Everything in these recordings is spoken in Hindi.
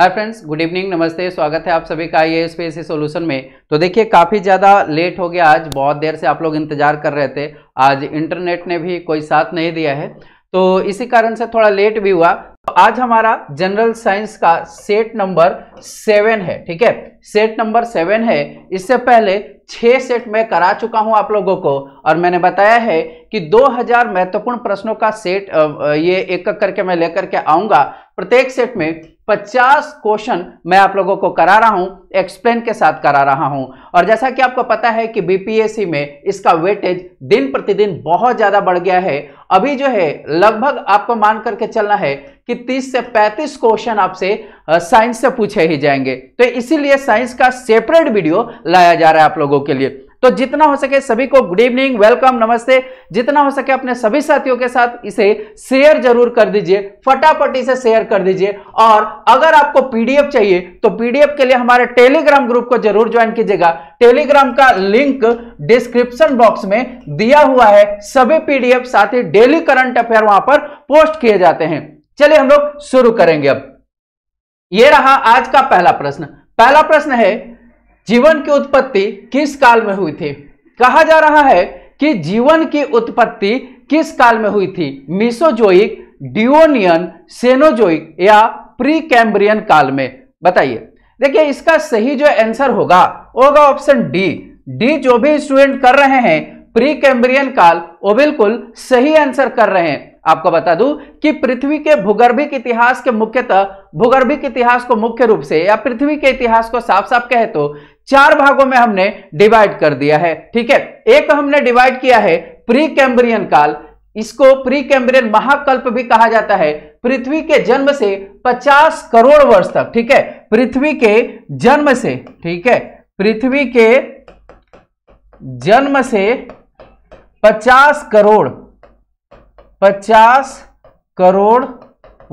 हाय फ्रेंड्स गुड इवनिंग नमस्ते स्वागत है आप सभी का आई एस पी सोल्यूशन में तो देखिए काफ़ी ज़्यादा लेट हो गया आज बहुत देर से आप लोग इंतजार कर रहे थे आज इंटरनेट ने भी कोई साथ नहीं दिया है तो इसी कारण से थोड़ा लेट भी हुआ तो आज हमारा जनरल साइंस का सेट नंबर सेवन है ठीक है सेट नंबर सेवन है इससे पहले छह सेट मैं करा चुका हूं आप लोगों को और मैंने बताया है कि दो महत्वपूर्ण प्रश्नों का सेट ये एक करके मैं लेकर के आऊंगा प्रत्येक सेट में 50 क्वेश्चन मैं आप लोगों को करा रहा हूं एक्सप्लेन के साथ करा रहा हूं और जैसा कि आपको पता है कि बीपीएससी में इसका वेटेज दिन प्रतिदिन बहुत ज़्यादा बढ़ गया है अभी जो है लगभग आपको मान करके चलना है कि 30 से 35 क्वेश्चन आपसे साइंस से पूछे ही जाएंगे तो इसीलिए साइंस का सेपरेट वीडियो लाया जा रहा है आप लोगों के लिए तो जितना हो सके सभी को गुड इवनिंग वेलकम नमस्ते जितना हो सके अपने सभी साथियों के साथ इसे शेयर जरूर कर दीजिए फटाफट इसे शेयर कर दीजिए और अगर आपको पीडीएफ चाहिए तो पीडीएफ के लिए हमारे टेलीग्राम ग्रुप को जरूर ज्वाइन कीजिएगा टेलीग्राम का लिंक डिस्क्रिप्शन बॉक्स में दिया हुआ है सभी पीडीएफ साथ ही डेली करंट अफेयर वहां पर पोस्ट किए जाते हैं चलिए हम लोग शुरू करेंगे अब यह रहा आज का पहला प्रश्न पहला प्रश्न है जीवन की उत्पत्ति किस काल में हुई थी कहा जा रहा है कि जीवन की उत्पत्ति किस काल में हुई थी मिसोजोइक डिओनियन सेनोजोइक या प्री कैम्ब्रियन काल में बताइए देखिए इसका सही जो आंसर होगा होगा ऑप्शन डी डी जो भी स्टूडेंट कर रहे हैं प्री कैम्ब्रियन काल वो बिल्कुल सही आंसर कर रहे हैं आपको बता दूं कि पृथ्वी के भूगर्भिक इतिहास के मुख्यतः भूगर्भिक इतिहास को मुख्य रूप से या पृथ्वी के इतिहास को साफ साफ कहे तो चार भागों में हमने डिवाइड कर दिया है ठीक है एक तो हमने डिवाइड किया है प्री कैम्ब्रियन काल इसको प्री कैम्ब्रियन महाकल्प भी कहा जाता है पृथ्वी के जन्म से 50 करोड़ वर्ष तक ठीक है पृथ्वी के जन्म से ठीक है पृथ्वी के जन्म से 50 करोड़ पचास करोड़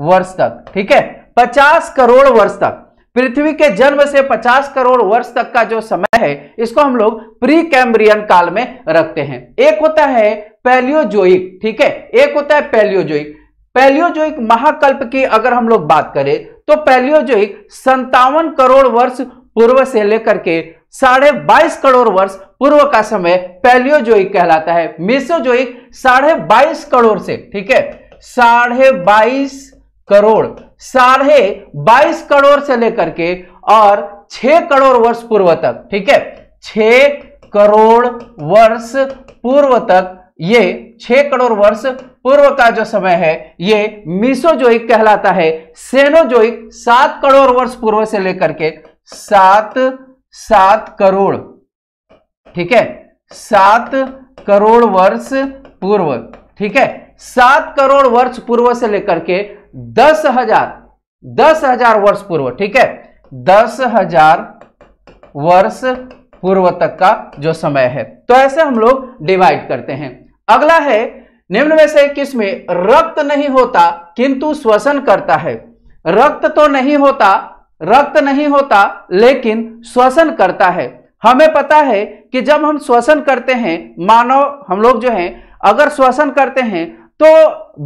वर्ष तक ठीक है पचास करोड़ वर्ष तक पृथ्वी के जन्म से 50 करोड़ वर्ष तक का जो समय है इसको हम लोग प्री कैम्ब्रियन काल में रखते हैं एक होता है पैलियोजोइक ठीक है एक होता है पैलियोजोइक पैलियोजोइक महाकल्प की अगर हम लोग बात करें तो पैलियोजोइक संतावन करोड़ वर्ष पूर्व से लेकर के साढ़े बाईस करोड़ वर्ष पूर्व का समय पैलियोजोइक कहलाता है मेसोजोइक साढ़े बाईस करोड़ से ठीक है साढ़े बाईस करोड़ साढ़े बाईस करोड़ से लेकर के और छह करोड़ वर्ष पूर्व तक ठीक है छह करोड़ वर्ष पूर्व तक ये छह करोड़ वर्ष पूर्व का जो समय है ये मिसोजोइक कहलाता है सेनोजोइक सात करोड़ वर्ष पूर्व से लेकर के सात सात करोड़ ठीक है सात करोड़ वर्ष पूर्व ठीक है सात करोड़ वर्ष पूर्व से लेकर के दस हजार दस हजार वर्ष पूर्व ठीक है दस हजार वर्ष पूर्व तक का जो समय है तो ऐसे हम लोग डिवाइड करते हैं अगला है निम्न में से किस में रक्त नहीं होता किंतु श्वसन करता है रक्त तो नहीं होता रक्त नहीं होता लेकिन श्वसन करता है हमें पता है कि जब हम श्वसन करते हैं मानव हम लोग जो हैं अगर श्वसन करते हैं तो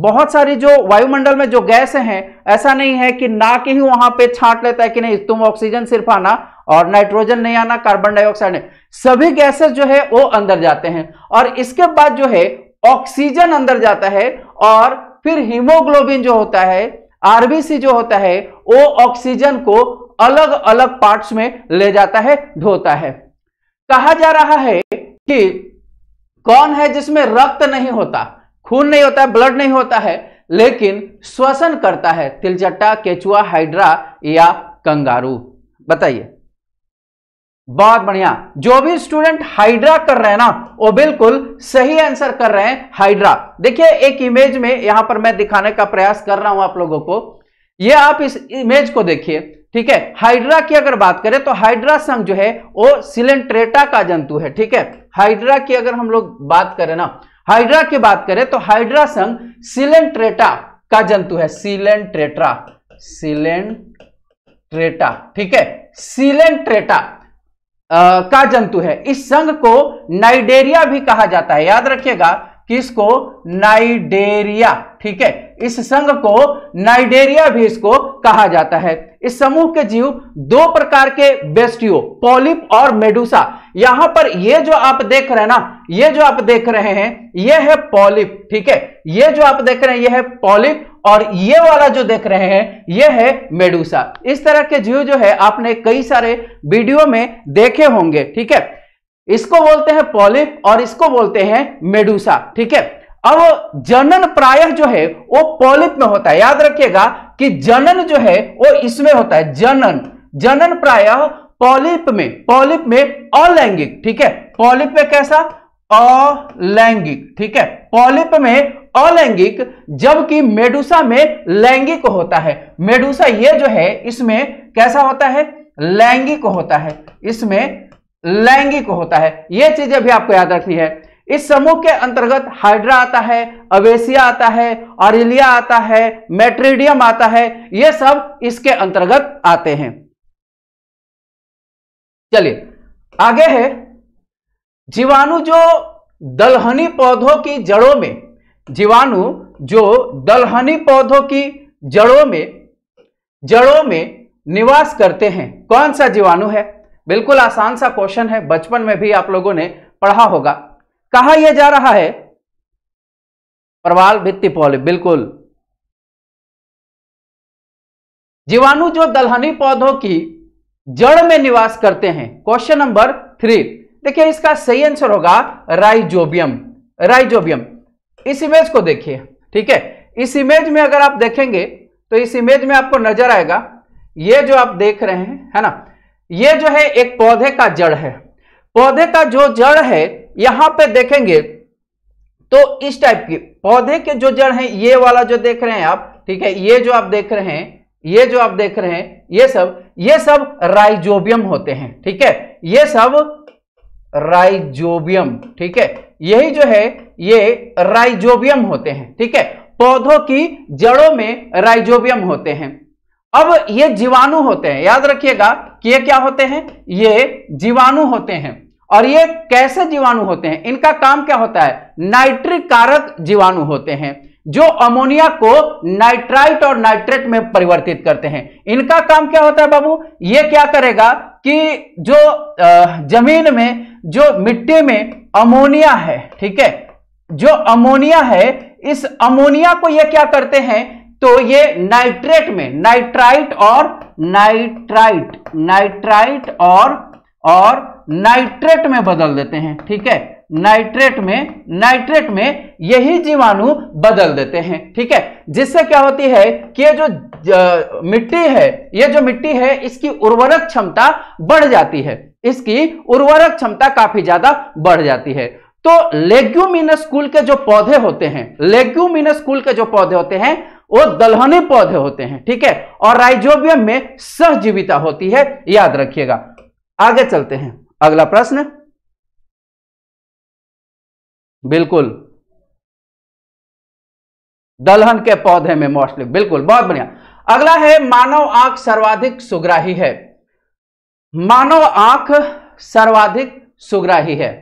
बहुत सारी जो वायुमंडल में जो गैस हैं ऐसा नहीं है कि नाक ही वहां पे छांट लेता है कि नहीं तुम ऑक्सीजन सिर्फ आना और नाइट्रोजन नहीं आना कार्बन डाइऑक्साइड नहीं सभी गैसेस जो है वो अंदर जाते हैं और इसके बाद जो है ऑक्सीजन अंदर जाता है और फिर हीमोग्लोबिन जो होता है आरबीसी जो होता है वो ऑक्सीजन को अलग अलग पार्ट्स में ले जाता है ढोता है कहा जा रहा है कि कौन है जिसमें रक्त नहीं होता खून नहीं होता है ब्लड नहीं होता है लेकिन श्वसन करता है तिलचट्टा केचुआ हाइड्रा या कंगारू बताइए बहुत बढ़िया जो भी स्टूडेंट हाइड्रा कर रहे हैं ना वो बिल्कुल सही आंसर कर रहे हैं हाइड्रा देखिए एक इमेज में यहां पर मैं दिखाने का प्रयास कर रहा हूं आप लोगों को ये आप इस इमेज को देखिए ठीक है हाइड्रा की अगर बात करें तो हाइड्रा संघ जो है वो सिलेंट्रेटा का जंतु है ठीक है हाइड्रा की अगर हम लोग बात करें ना हाइड्रा की बात करें तो हाइड्रा संघ सिलेंट्रेटा का जंतु है सिलेंट्रेटा सिलेंट्रेटा ठीक है सिलेंट्रेटा का जंतु है इस संघ को नाइडेरिया भी कहा जाता है याद रखिएगा किसको नाइडेरिया ठीक है इस संघ को नाइडेरिया भी इसको कहा जाता है इस समूह के जीव दो प्रकार के बेस्टियो पॉलिप और मेडुसा यहां पर ये जो आप देख रहे हैं ना ये जो आप देख रहे हैं ये है पॉलिप ठीक है ये जो आप देख रहे हैं ये है पॉलिप और ये वाला जो देख रहे हैं ये है मेडुसा इस तरह के जीव जो है आपने कई सारे वीडियो में देखे होंगे ठीक है इसको बोलते हैं पॉलिप और इसको बोलते हैं मेडुसा ठीक है अब जनन प्रायः जो है वो पॉलिप में होता है याद रखिएगा कि जनन जो है वो इसमें होता है जनन जनन प्रायः पॉलिप में पॉलिप में अलैंगिक ठीक है पॉलिप में कैसा अलैंगिक ठीक है पॉलिप में अलैंगिक जबकि मेडुसा में लैंगिक होता है मेडुसा ये जो है इसमें कैसा होता है लैंगिक होता है इसमें लैंगिक होता है ये चीजें भी आपको याद रखनी है इस समूह के अंतर्गत हाइड्रा आता है अवेसिया आता है ऑरिलिया आता है मेट्रिडियम आता है ये सब इसके अंतर्गत आते हैं चलिए आगे है जीवाणु जो दलहनी पौधों की जड़ों में जीवाणु जो दलहनी पौधों की जड़ों में जड़ों में निवास करते हैं कौन सा जीवाणु है बिल्कुल आसान सा क्वेश्चन है बचपन में भी आप लोगों ने पढ़ा होगा कहा यह जा रहा है प्रवाल भित्ति पौधे बिल्कुल जीवाणु जो दलहनी पौधों की जड़ में निवास करते हैं क्वेश्चन नंबर थ्री देखिए इसका सही आंसर होगा राइजोबियम राइजोबियम इस इमेज को देखिए ठीक है इस इमेज में अगर आप देखेंगे तो इस इमेज में आपको नजर आएगा ये जो आप देख रहे हैं है ना ये जो है एक पौधे का जड़ है पौधे का जो जड़ है यहां पे देखेंगे तो इस टाइप की पौधे के जो जड़ है ये वाला जो देख रहे हैं आप ठीक है ये जो आप देख रहे हैं ये जो आप देख रहे हैं ये सब ये सब राइजोबियम होते हैं ठीक है ये सब राइजोबियम ठीक है यही जो है ये राइजोबियम होते हैं ठीक है पौधों की जड़ों में राइजोबियम होते हैं अब ये जीवाणु होते हैं याद रखिएगा कि ये क्या होते हैं ये जीवाणु होते हैं और ये कैसे जीवाणु होते हैं इनका काम क्या होता है नाइट्रिक कारक जीवाणु होते हैं जो अमोनिया को नाइट्राइट और नाइट्रेट में परिवर्तित करते हैं इनका काम क्या होता है बाबू ये क्या करेगा कि जो जमीन में जो मिट्टी में अमोनिया है ठीक है जो अमोनिया है इस अमोनिया को ये क्या करते हैं तो ये नाइट्रेट में नाइट्राइट और नाइट्राइट नाइट्राइट और और नाइट्रेट में बदल देते हैं ठीक है नाइट्रेट में नाइट्रेट में यही जीवाणु बदल देते हैं ठीक है जिससे क्या होती है कि ये जो मिट्टी है ये जो मिट्टी है इसकी उर्वरक क्षमता बढ़ जाती है इसकी उर्वरक क्षमता काफी ज्यादा बढ़ जाती है तो लेग्यूमिनस कुल के जो पौधे होते हैं लेग्यूमिनस कुल के जो पौधे होते हैं वो दलहनी पौधे होते हैं ठीक है और राइजोबियम में सहजीविता होती है याद रखिएगा आगे चलते हैं अगला प्रश्न बिल्कुल दलहन के पौधे में मोस्टली बिल्कुल बहुत बढ़िया अगला है मानव आंख सर्वाधिक सुग्राही है मानव आंख सर्वाधिक सुग्राही है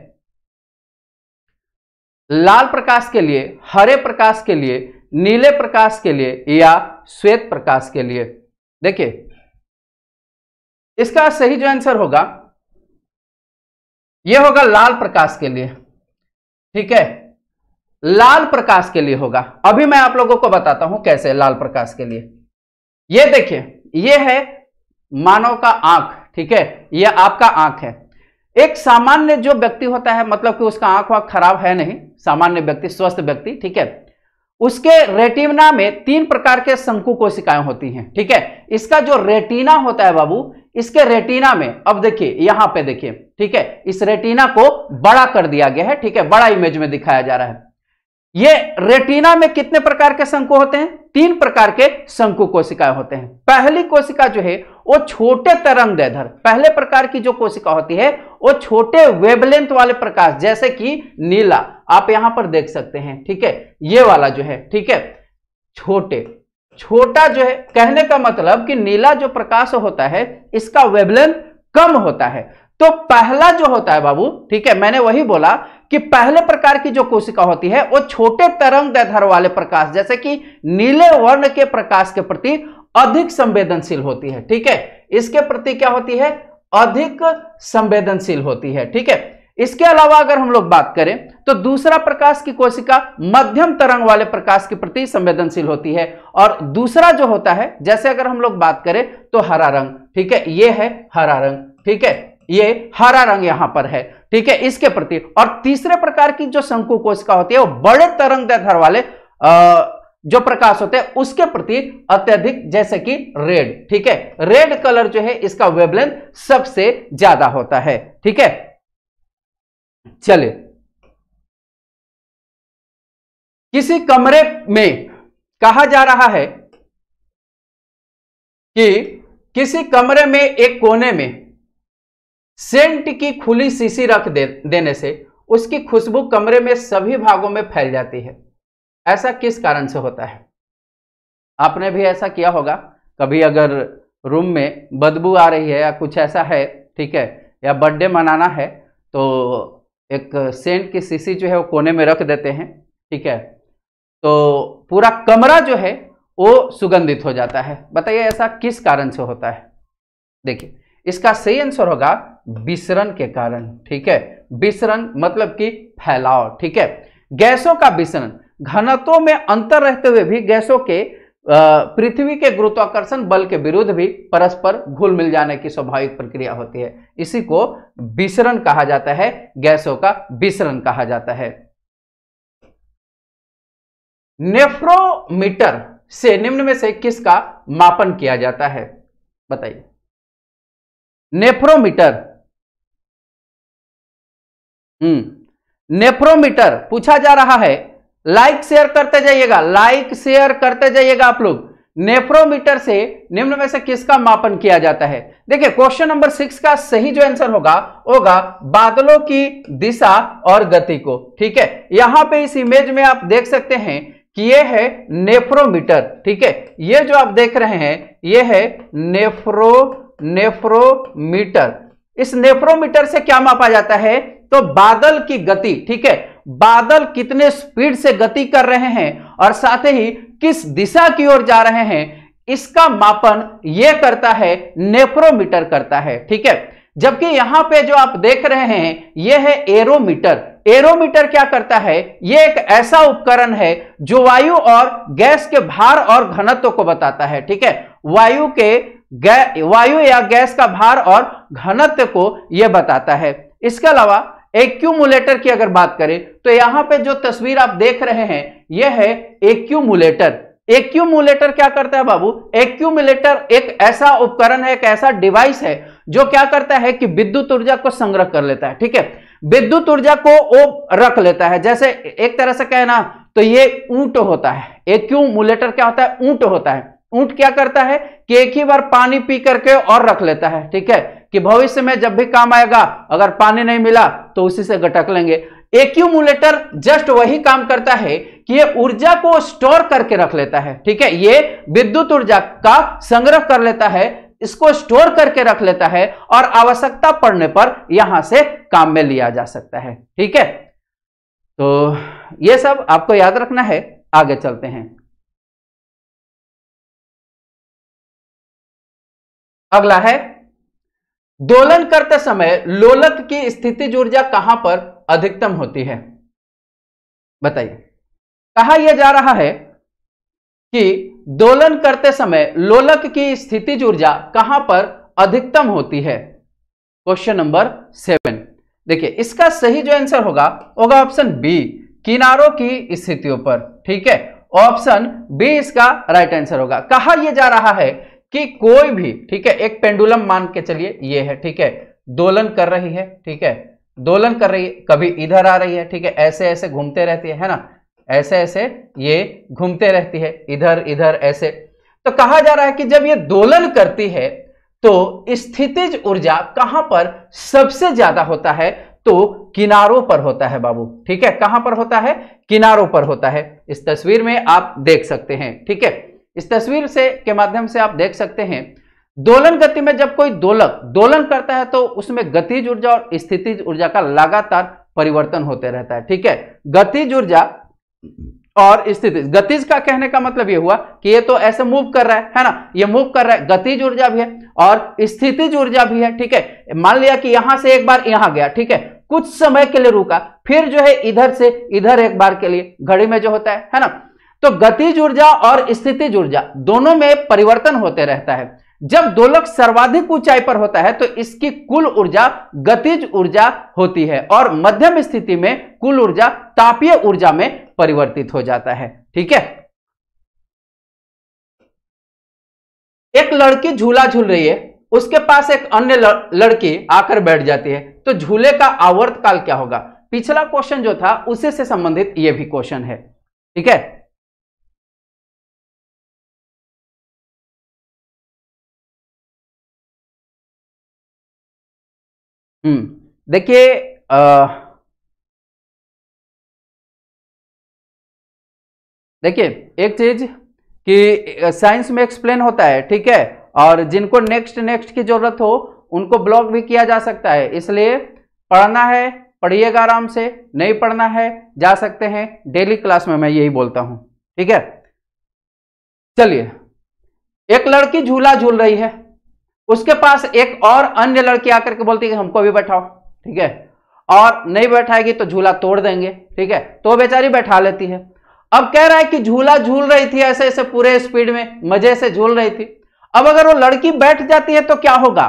लाल प्रकाश के लिए हरे प्रकाश के लिए नीले प्रकाश के लिए या श्वेत प्रकाश के लिए देखिए इसका सही जो आंसर होगा यह होगा लाल प्रकाश के लिए ठीक है लाल प्रकाश के लिए होगा अभी मैं आप लोगों को बताता हूं कैसे लाल प्रकाश के लिए यह देखिए यह है मानव का आंख ठीक है यह आपका आंख है एक सामान्य जो व्यक्ति होता है मतलब कि उसका आंख वाख खराब है नहीं सामान्य व्यक्ति स्वस्थ व्यक्ति ठीक है उसके रेटिना में तीन प्रकार के शंकु कोशिकाएं होती हैं ठीक है इसका जो रेटिना होता है बाबू इसके रेटिना में अब देखिए यहां पे देखिए ठीक है इस रेटिना को बड़ा कर दिया गया है ठीक है बड़ा इमेज में दिखाया जा रहा है ये रेटिना में कितने प्रकार के शंकु होते हैं तीन प्रकार के शंकु कोशिकाएं होते हैं पहली कोशिका जो है वो छोटे तरंग दैधर पहले प्रकार की जो कोशिका होती है वो छोटे वेबलेंथ वाले प्रकाश जैसे कि नीला आप यहां पर देख सकते हैं ठीक है ये वाला जो है ठीक है छोटे छोटा जो है कहने का मतलब कि नीला जो प्रकाश होता है इसका वेबलेंथ कम होता है तो पहला जो होता है बाबू ठीक है मैंने वही बोला कि पहले प्रकार की जो कोशिका होती है वो छोटे तरंग दैधर वाले प्रकाश जैसे कि नीले वर्ण के प्रकाश के प्रति अधिक संवेदनशील होती है ठीक है इसके प्रति क्या होती है अधिक संवेदनशील होती है ठीक है इसके अलावा अगर हम लोग बात करें तो दूसरा प्रकाश की कोशिका मध्यम तरंग वाले प्रकाश के प्रति संवेदनशील होती है और दूसरा जो होता है जैसे अगर हम लोग बात करें तो हरा रंग ठीक है ये है हरा रंग ठीक है ये हरा रंग यहां पर है ठीक है इसके प्रति और तीसरे प्रकार की जो शंकु कोशिका होती है वो बड़े तरंग दर वाले आ, जो प्रकाश होते हैं उसके प्रति अत्यधिक जैसे कि रेड ठीक है रेड कलर जो है इसका वेबलेंथ सबसे ज्यादा होता है ठीक है चलिए किसी कमरे में कहा जा रहा है कि किसी कमरे में एक कोने में सेंट की खुली शीशी रख दे, देने से उसकी खुशबू कमरे में सभी भागों में फैल जाती है ऐसा किस कारण से होता है आपने भी ऐसा किया होगा कभी अगर रूम में बदबू आ रही है या कुछ ऐसा है ठीक है या बर्थडे मनाना है तो एक सेंट की सीसी जो है वो कोने में रख देते हैं ठीक है तो पूरा कमरा जो है वो सुगंधित हो जाता है बताइए ऐसा किस कारण से होता है देखिए इसका सही आंसर होगा विसरण के कारण ठीक है विसरण मतलब कि फैलाव ठीक है गैसों का विसरण घनत्व में अंतर रहते हुए भी गैसों के पृथ्वी के गुरुत्वाकर्षण बल के विरुद्ध भी परस्पर घुल मिल जाने की स्वाभाविक प्रक्रिया होती है इसी को विसरण कहा जाता है गैसों का विसरण कहा जाता है नेफ्रोमीटर से निम्न में से किसका मापन किया जाता है बताइए नेफ्रोमीटर हम्म नेफ्रोमीटर पूछा जा रहा है लाइक शेयर करते जाइएगा लाइक शेयर करते जाइएगा आप लोग नेफ्रोमीटर से निम्न में से किसका मापन किया जाता है देखिए क्वेश्चन नंबर सिक्स का सही जो आंसर होगा होगा बादलों की दिशा और गति को ठीक है यहां पे इस इमेज में आप देख सकते हैं कि ये है नेफ्रोमीटर ठीक है ये जो आप देख रहे हैं ये है नेफ्रो नेफ्रोमीटर इस नेफ्रोमीटर से क्या मापा जाता है तो बादल की गति ठीक है बादल कितने स्पीड से गति कर रहे हैं और साथ ही किस दिशा की ओर जा रहे हैं इसका मापन यह करता है नेप्रोमीटर करता है ठीक है जबकि यहां पे जो आप देख रहे हैं यह है एरोमीटर एरोमीटर क्या करता है यह एक ऐसा उपकरण है जो वायु और गैस के भार और घनत्व को बताता है ठीक है वायु के वायु या गैस का भार और घनत्व को यह बताता है इसके अलावा एक्यूमुलेटर की अगर बात करें तो यहां पे जो तस्वीर आप देख रहे हैं यह है एक्यूमुलेटर एक्यूमुलेटर क्या करता है बाबू एक्यूमुलेटर एक ऐसा उपकरण है एक ऐसा डिवाइस है जो क्या करता है कि विद्युत ऊर्जा को संग्रह कर लेता है ठीक है विद्युत ऊर्जा को वो रख लेता है जैसे एक तरह से कहना तो ये ऊंट होता है एक्यूमुलेटर क्या होता है ऊंट होता है ऊंट क्या करता है कि एक ही बार पानी पी करके और रख लेता है ठीक है कि भविष्य में जब भी काम आएगा अगर पानी नहीं मिला तो उसी से गटक लेंगे एक्यूमुलेटर जस्ट वही काम करता है कि ये ऊर्जा को स्टोर करके रख लेता है ठीक है ये विद्युत ऊर्जा का संग्रह कर लेता है इसको स्टोर करके रख लेता है और आवश्यकता पड़ने पर यहां से काम में लिया जा सकता है ठीक है तो ये सब आपको याद रखना है आगे चलते हैं अगला है दोलन करते समय लोलक की स्थिति ऊर्जा कहां पर अधिकतम होती है बताइए कहा यह जा रहा है कि दोलन करते समय लोलक की स्थिति ऊर्जा कहां पर अधिकतम होती है क्वेश्चन नंबर सेवन देखिए इसका सही जो आंसर होगा होगा ऑप्शन बी किनारों की स्थितियों पर ठीक है ऑप्शन बी इसका राइट आंसर होगा कहा यह जा रहा है कि कोई भी ठीक है एक पेंडुलम मान के चलिए ये है ठीक है दोलन कर रही है ठीक है दोलन कर रही है कभी इधर आ रही है ठीक है ऐसे ऐसे घूमते रहती है है ना ऐसे ऐसे ये घूमते रहती है इधर इधर ऐसे तो कहा जा रहा है कि जब ये दोलन करती है तो स्थितिज ऊर्जा कहां पर सबसे ज्यादा होता है तो किनारों पर होता है बाबू ठीक है कहां पर होता है किनारों पर होता है इस तस्वीर में आप देख सकते हैं ठीक है इस तस्वीर से के माध्यम से आप देख सकते हैं दोलन गति में जब कोई दोलक दोलन करता है तो उसमें गतिज ऊर्जा और स्थितिज ऊर्जा का लगातार परिवर्तन होते रहता है ठीक है गतिज ऊर्जा और स्थिति गतिज का कहने का मतलब यह हुआ कि ये तो ऐसे मूव कर रहा है है ना ये मूव कर रहा है गतिज ऊर्जा भी है और स्थितिज ऊर्जा भी है ठीक है मान लिया कि यहां से एक बार यहां गया ठीक है कुछ समय के लिए रुका फिर जो है इधर से इधर एक बार के लिए घड़ी में जो होता है है ना तो गतिज ऊर्जा और स्थितिज ऊर्जा दोनों में परिवर्तन होते रहता है जब दोलक सर्वाधिक ऊंचाई पर होता है तो इसकी कुल ऊर्जा गतिज ऊर्जा होती है और मध्यम स्थिति में कुल ऊर्जा तापीय ऊर्जा में परिवर्तित हो जाता है ठीक है एक लड़की झूला झूल रही है उसके पास एक अन्य लड़की आकर बैठ जाती है तो झूले का आवर्त काल क्या होगा पिछला क्वेश्चन जो था उसी से संबंधित यह भी क्वेश्चन है ठीक है हम्म, देखिए देखिए एक चीज कि साइंस में एक्सप्लेन होता है ठीक है और जिनको नेक्स्ट नेक्स्ट की जरूरत हो उनको ब्लॉक भी किया जा सकता है इसलिए पढ़ना है पढ़िएगा आराम से नहीं पढ़ना है जा सकते हैं डेली क्लास में मैं यही बोलता हूं ठीक है चलिए एक लड़की झूला झूल रही है उसके पास एक और अन्य लड़की आकर के बोलती है हमको भी बैठाओ ठीक है और नहीं बैठाएगी तो झूला तोड़ देंगे ठीक है तो बेचारी बैठा लेती है अब कह रहा है कि झूला झूल रही थी ऐसे ऐसे पूरे स्पीड में मजे से झूल रही थी अब अगर वो लड़की बैठ जाती है तो क्या होगा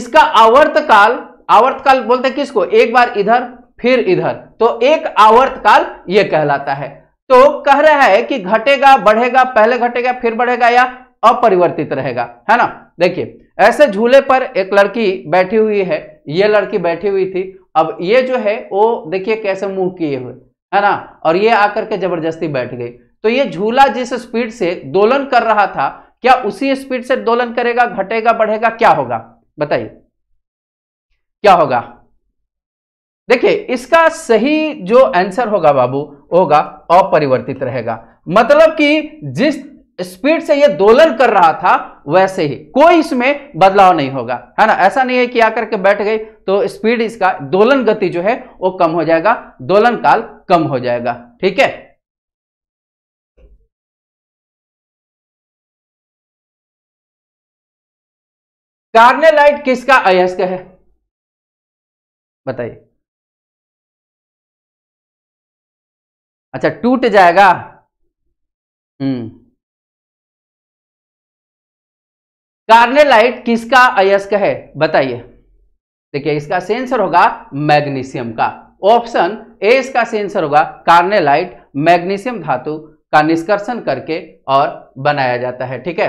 इसका आवर्त काल आवर्त काल बोलते किसको एक बार इधर फिर इधर तो एक आवर्त काल ये कहलाता है तो कह रहा है कि घटेगा बढ़ेगा पहले घटेगा फिर बढ़ेगा या अपरिवर्तित रहेगा है ना देखिए ऐसे झूले पर एक लड़की बैठी हुई है ये लड़की बैठी हुई थी अब ये जो है वो देखिए कैसे मुंह किए हुए है ना और ये आकर के जबरदस्ती बैठ गई तो ये झूला जिस स्पीड से दोलन कर रहा था क्या उसी स्पीड से दोलन करेगा घटेगा बढ़ेगा क्या होगा बताइए क्या होगा देखिए इसका सही जो आंसर होगा बाबू होगा अपरिवर्तित रहेगा मतलब कि जिस स्पीड से ये दोलन कर रहा था वैसे ही कोई इसमें बदलाव नहीं होगा है ना ऐसा नहीं है कि आकर के बैठ गई तो स्पीड इसका दोलन गति जो है वो कम हो जाएगा दोलन काल कम हो जाएगा ठीक है कार्नेलाइट किसका अयस्क है बताइए अच्छा टूट जाएगा हम्म कार्नेलाइट किसका अयस्क है बताइए देखिए इसका सेंसर होगा मैग्नीशियम का ऑप्शन ए इसका सेंसर होगा कार्नेलाइट मैग्नीशियम धातु का निष्कर्षण करके और बनाया जाता है ठीक है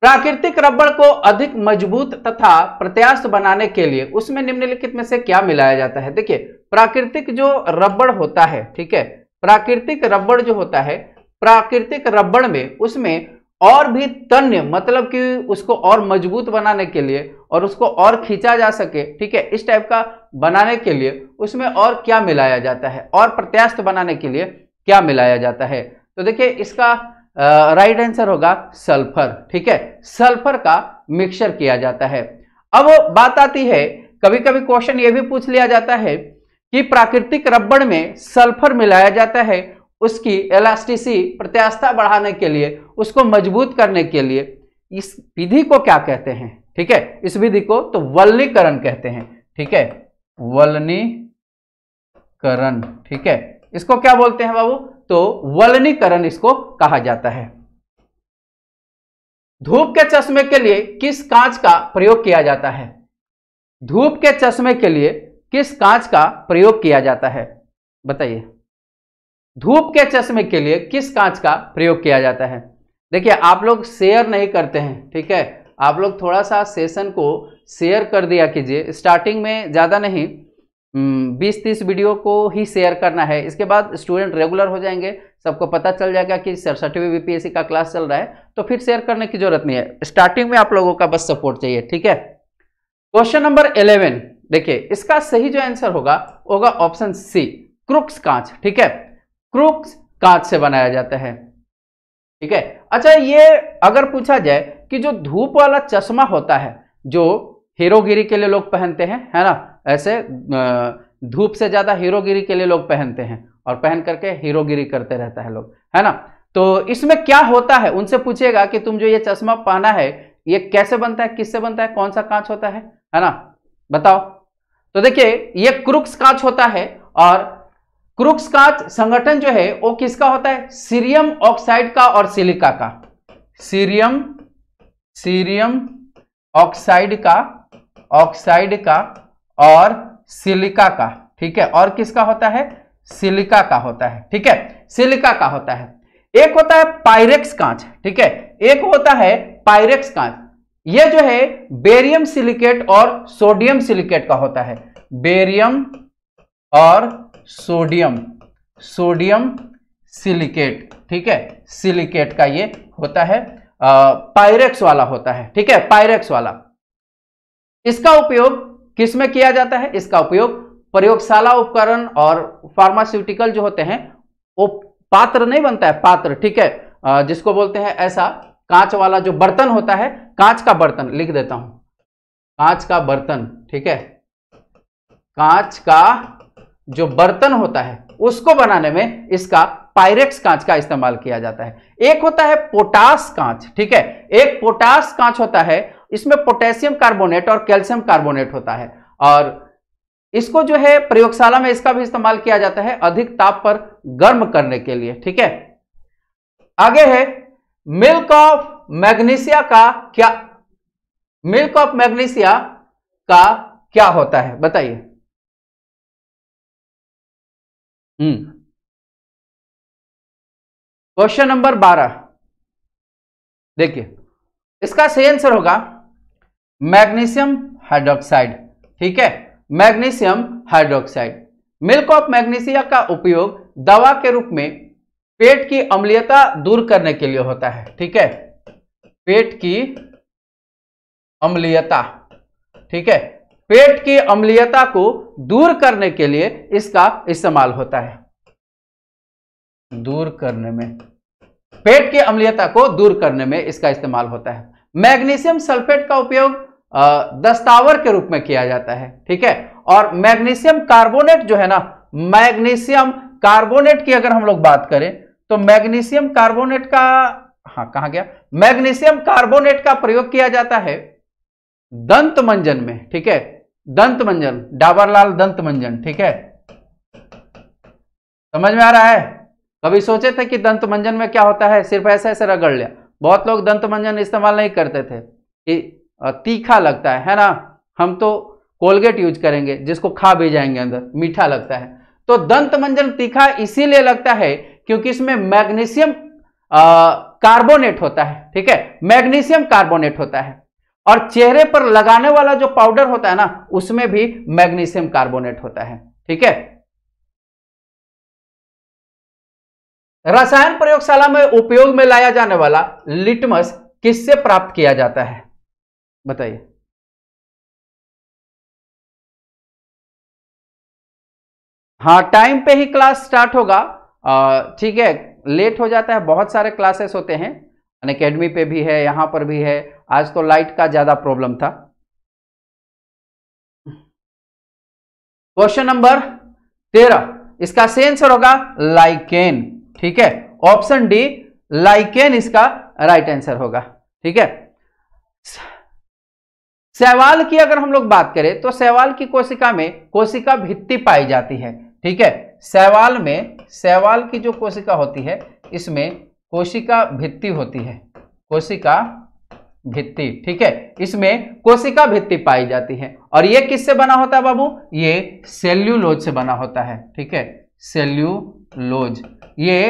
प्राकृतिक रबड़ को अधिक मजबूत तथा प्रत्याश बनाने के लिए उसमें निम्नलिखित में से क्या मिलाया जाता है देखिए प्राकृतिक जो रबड़ होता है ठीक है प्राकृतिक रबड़ जो होता है प्राकृतिक रबड़ में उसमें और भी तन्य मतलब कि उसको और मजबूत बनाने के लिए और उसको और खींचा जा सके ठीक है इस टाइप का बनाने के लिए उसमें और क्या मिलाया जाता है और प्रत्यास्त बनाने के लिए क्या मिलाया जाता है तो देखिए इसका राइट आंसर होगा सल्फर ठीक है सल्फर का मिक्सचर किया जाता है अब बात आती है कभी कभी क्वेश्चन यह भी पूछ लिया जाता है कि प्राकृतिक रबड़ में सल्फर मिलाया जाता है उसकी एलास्टिसी प्रत्यास्था बढ़ाने के लिए उसको मजबूत करने के लिए इस विधि को क्या कहते हैं ठीक है इस विधि को तो वलनीकरण कहते हैं ठीक है वलनीकरण ठीक है इसको क्या बोलते हैं बाबू तो वलनीकरण इसको कहा जाता है धूप के चश्मे के लिए किस कांच का प्रयोग किया जाता है धूप के चश्मे के लिए किस कांच का प्रयोग किया जाता है बताइए धूप के चश्मे के लिए किस कांच का प्रयोग किया जाता है देखिए आप लोग शेयर नहीं करते हैं ठीक है आप लोग थोड़ा सा सेशन को शेयर कर दिया कीजिए स्टार्टिंग में ज़्यादा नहीं बीस तीस वीडियो को ही शेयर करना है इसके बाद स्टूडेंट रेगुलर हो जाएंगे सबको पता चल जाएगा कि सड़सठवीं बीपीएससी का क्लास चल रहा है तो फिर शेयर करने की जरूरत नहीं है स्टार्टिंग में आप लोगों का बस सपोर्ट चाहिए ठीक है क्वेश्चन नंबर इलेवन देखिए इसका सही जो आंसर होगा होगा ऑप्शन सी क्रुक्स कांच ठीक है क्रूक्स कांच से बनाया जाता है ठीक है अच्छा ये अगर पूछा जाए कि जो धूप वाला चश्मा होता है जो हीरोगिरी के लिए लोग पहनते हैं है ना ऐसे धूप से ज्यादा हीरोगिरी के लिए लोग पहनते हैं और पहन करके हीरोगिरी करते रहता है लोग है ना तो इसमें क्या होता है उनसे पूछिएगा कि तुम जो ये चश्मा पहना है ये कैसे बनता है किससे बनता है कौन सा कांच होता है है ना बताओ तो देखिए ये क्रुक्स कांच होता है और क्रुक्स का संगठन जो है वो किसका होता है सीरियम ऑक्साइड का और सिलिका का सीरियम सीरियम ऑक्साइड का ऑक्साइड का और सिलिका का ठीक है और किसका होता है सिलिका का होता है ठीक है सिलिका का होता है एक होता है पायरेक्स कांच ठीक है एक होता है पायरेक्स कांच ये जो है बेरियम सिलिकेट और सोडियम सिलिकेट का होता है बेरियम और सोडियम सोडियम सिलिकेट ठीक है सिलिकेट का ये होता है पायरेक्स वाला होता है ठीक है पायरेक्स वाला इसका उपयोग किस में किया जाता है इसका उपयोग प्रयोगशाला उपकरण और फार्मास्यूटिकल जो होते हैं वो पात्र नहीं बनता है पात्र ठीक है आ, जिसको बोलते हैं ऐसा कांच वाला जो बर्तन होता है कांच का बर्तन लिख देता हूं कांच का बर्तन ठीक है कांच का जो बर्तन होता है उसको बनाने में इसका पायरेक्स कांच का इस्तेमाल किया जाता है एक होता है पोटास कांच ठीक है एक पोटास कांच होता है इसमें पोटेशियम कार्बोनेट और कैल्शियम कार्बोनेट होता है और इसको जो है प्रयोगशाला में इसका भी इस्तेमाल किया जाता है अधिक ताप पर गर्म करने के लिए ठीक है आगे है मिल्क ऑफ मैग्नीशिया का क्या मिल्क ऑफ मैग्नीशिया का क्या होता है बताइए क्वेश्चन हम्म। नंबर बारह देखिए इसका सही आंसर होगा मैग्नीशियम हाइड्रोक्साइड ठीक है magnesium hydroxide milk of magnesia का उपयोग दवा के रूप में पेट की अम्लीयता दूर करने के लिए होता है ठीक है पेट की अम्लीयता ठीक है पेट की अम्लीयता को दूर करने के लिए इसका इस्तेमाल होता है दूर करने में पेट की अम्लीयता को दूर करने में इसका इस्तेमाल होता है मैग्नीशियम सल्फेट का उपयोग दस्तावर के रूप में किया जाता है ठीक है और मैग्नीशियम कार्बोनेट जो है ना मैग्नीशियम कार्बोनेट की अगर हम लोग बात करें तो मैग्नीशियम कार्बोनेट का हाँ कहा गया मैग्नीशियम कार्बोनेट का प्रयोग किया जाता है दंत मंजन में ठीक है दंत मंजन डाबरलाल दंत मंजन ठीक है समझ में आ रहा है कभी सोचे थे कि दंत मंजन में क्या होता है सिर्फ ऐसे ऐसे रगड़ लिया बहुत लोग दंत मंजन इस्तेमाल नहीं करते थे कि तीखा लगता है है ना हम तो कोलगेट यूज करेंगे जिसको खा भी जाएंगे अंदर मीठा लगता है तो दंत मंजन तीखा इसीलिए लगता है क्योंकि इसमें मैग्नीशियम कार्बोनेट होता है ठीक है मैग्नीशियम कार्बोनेट होता है और चेहरे पर लगाने वाला जो पाउडर होता है ना उसमें भी मैग्नीशियम कार्बोनेट होता है ठीक है रसायन प्रयोगशाला में उपयोग में लाया जाने वाला लिटमस किससे प्राप्त किया जाता है बताइए हाँ टाइम पे ही क्लास स्टार्ट होगा ठीक है लेट हो जाता है बहुत सारे क्लासेस होते हैं अनकेडमी पे भी है यहां पर भी है आज तो लाइट का ज़्यादा प्रॉब्लम था क्वेश्चन नंबर तेरह इसका सही आंसर होगा लाइकेन ठीक है ऑप्शन डी लाइकेन इसका राइट आंसर होगा ठीक है सवाल की अगर हम लोग बात करें तो सवाल की कोशिका में कोशिका भित्ति पाई जाती है ठीक है सवाल में सवाल की जो कोशिका होती है इसमें कोशिका भित्ति होती है कोशिका भित्ति ठीक है इसमें कोशिका भित्ति पाई जाती है और ये किससे बना होता है बाबू ये सेल्यूलोज से बना होता है ठीक है सेल्यूलोज ये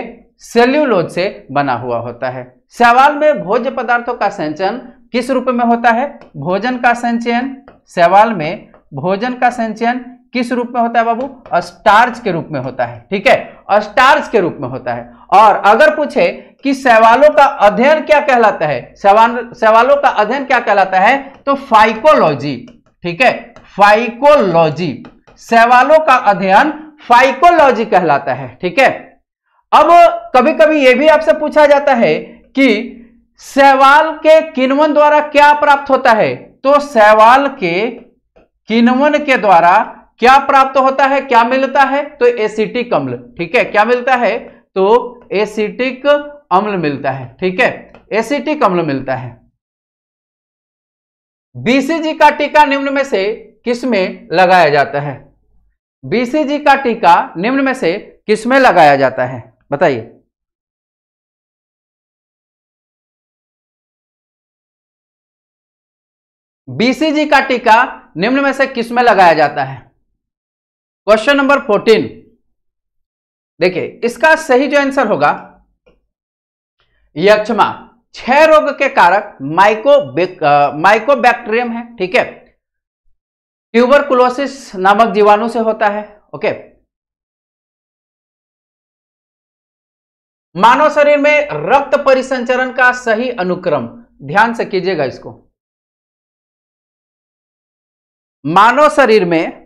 सेल्यूलोज से बना हुआ होता है सवाल में भोज्य पदार्थों का संचयन किस रूप में होता है भोजन का संचयन सवाल में भोजन का संचयन किस रूप में होता है बाबू स्टार्च के रूप में होता है ठीक है स्टार्च के रूप में होता है और अगर पूछे कि सवालों का अध्ययन क्या कहलाता है सवालों का अध्ययन क्या कहलाता है तो फाइकोलॉजी ठीक है फाइकोलॉजी सवालों का अध्ययन फाइकोलॉजी कहलाता है ठीक है अब कभी कभी यह भी आपसे पूछा जाता है कि सवाल के किनवन द्वारा क्या प्राप्त होता है तो सवाल के किनवन के द्वारा क्या प्राप्त होता है क्या मिलता है तो एसिटिक अम्ल ठीक है क्या मिलता है तो एसिटिक अम्ल मिलता है ठीक है एसिटिक अम्ल मिलता है बीसीजी का टीका निम्न में से किसमें लगाया जाता है बीसीजी का टीका निम्न में से किसमें लगाया जाता है बताइए बीसीजी का टीका निम्न में से किस में लगाया जाता है क्वेश्चन नंबर फोर्टीन देखिए इसका सही जो आंसर होगा यक्षमा क्षय रोग के कारक माइको माइकोबैक्टीरियम है ठीक है ट्यूबरकुलोसिस नामक जीवाणु से होता है ओके मानव शरीर में रक्त परिसंचरण का सही अनुक्रम ध्यान से कीजिएगा इसको मानव शरीर में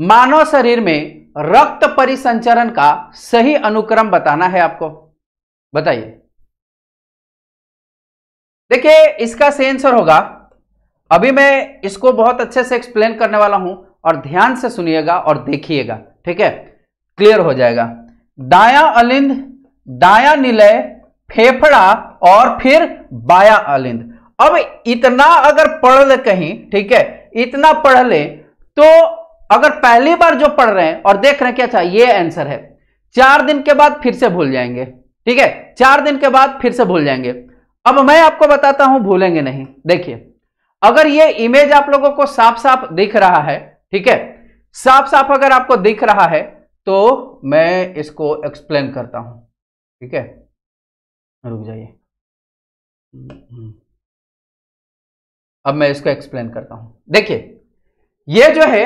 मानव शरीर में रक्त परिसंचरण का सही अनुक्रम बताना है आपको बताइए देखिए इसका सही आंसर होगा अभी मैं इसको बहुत अच्छे से एक्सप्लेन करने वाला हूं और ध्यान से सुनिएगा और देखिएगा ठीक है क्लियर हो जाएगा दाया अलिंद दाया निलय फेफड़ा और फिर बाया अलिंद अब इतना अगर पढ़ ले कहीं ठीक है इतना पढ़ ले तो अगर पहली बार जो पढ़ रहे हैं और देख रहे हैं कि अच्छा ये आंसर है चार दिन के बाद फिर से भूल जाएंगे ठीक है चार दिन के बाद फिर से भूल जाएंगे अब मैं आपको बताता हूं भूलेंगे नहीं देखिए अगर ये इमेज आप लोगों को साफ साफ दिख रहा है ठीक है साफ साफ अगर आपको दिख रहा है तो मैं इसको एक्सप्लेन करता हूं ठीक है रुक जाइए अब मैं इसको एक्सप्लेन करता हूं देखिए ये जो है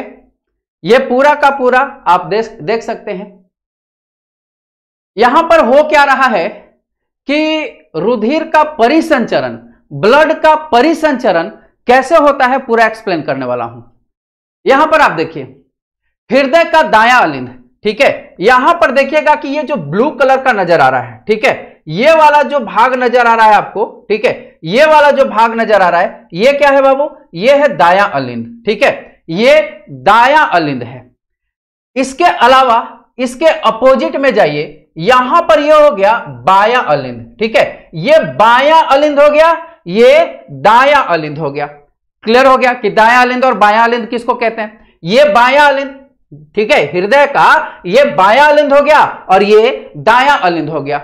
ये पूरा का पूरा आप देख देख सकते हैं यहां पर हो क्या रहा है कि रुधिर का परिसंचरण ब्लड का परिसंचरण कैसे होता है पूरा एक्सप्लेन करने वाला हूं यहां पर आप देखिए हृदय का दाया अलिंद ठीक है यहां पर देखिएगा कि ये जो ब्लू कलर का नजर आ रहा है ठीक है ये वाला जो भाग नजर आ रहा है आपको ठीक है ये वाला जो भाग नजर आ रहा है ये क्या है बाबू ये है दाया अलिंद ठीक है ये दाया अलिंद है इसके अलावा इसके अपोजिट में जाइए यहां पर ये हो गया बाया अलिंद ठीक है ये बाया अलिंद हो गया ये दाया अलिंद हो गया क्लियर हो गया कि दाया अलिंद और बाया अलिंद किसको कहते हैं ये बाया अलिंद ठीक है हृदय का ये बाया अलिंद हो गया और ये दाया अलिंद हो गया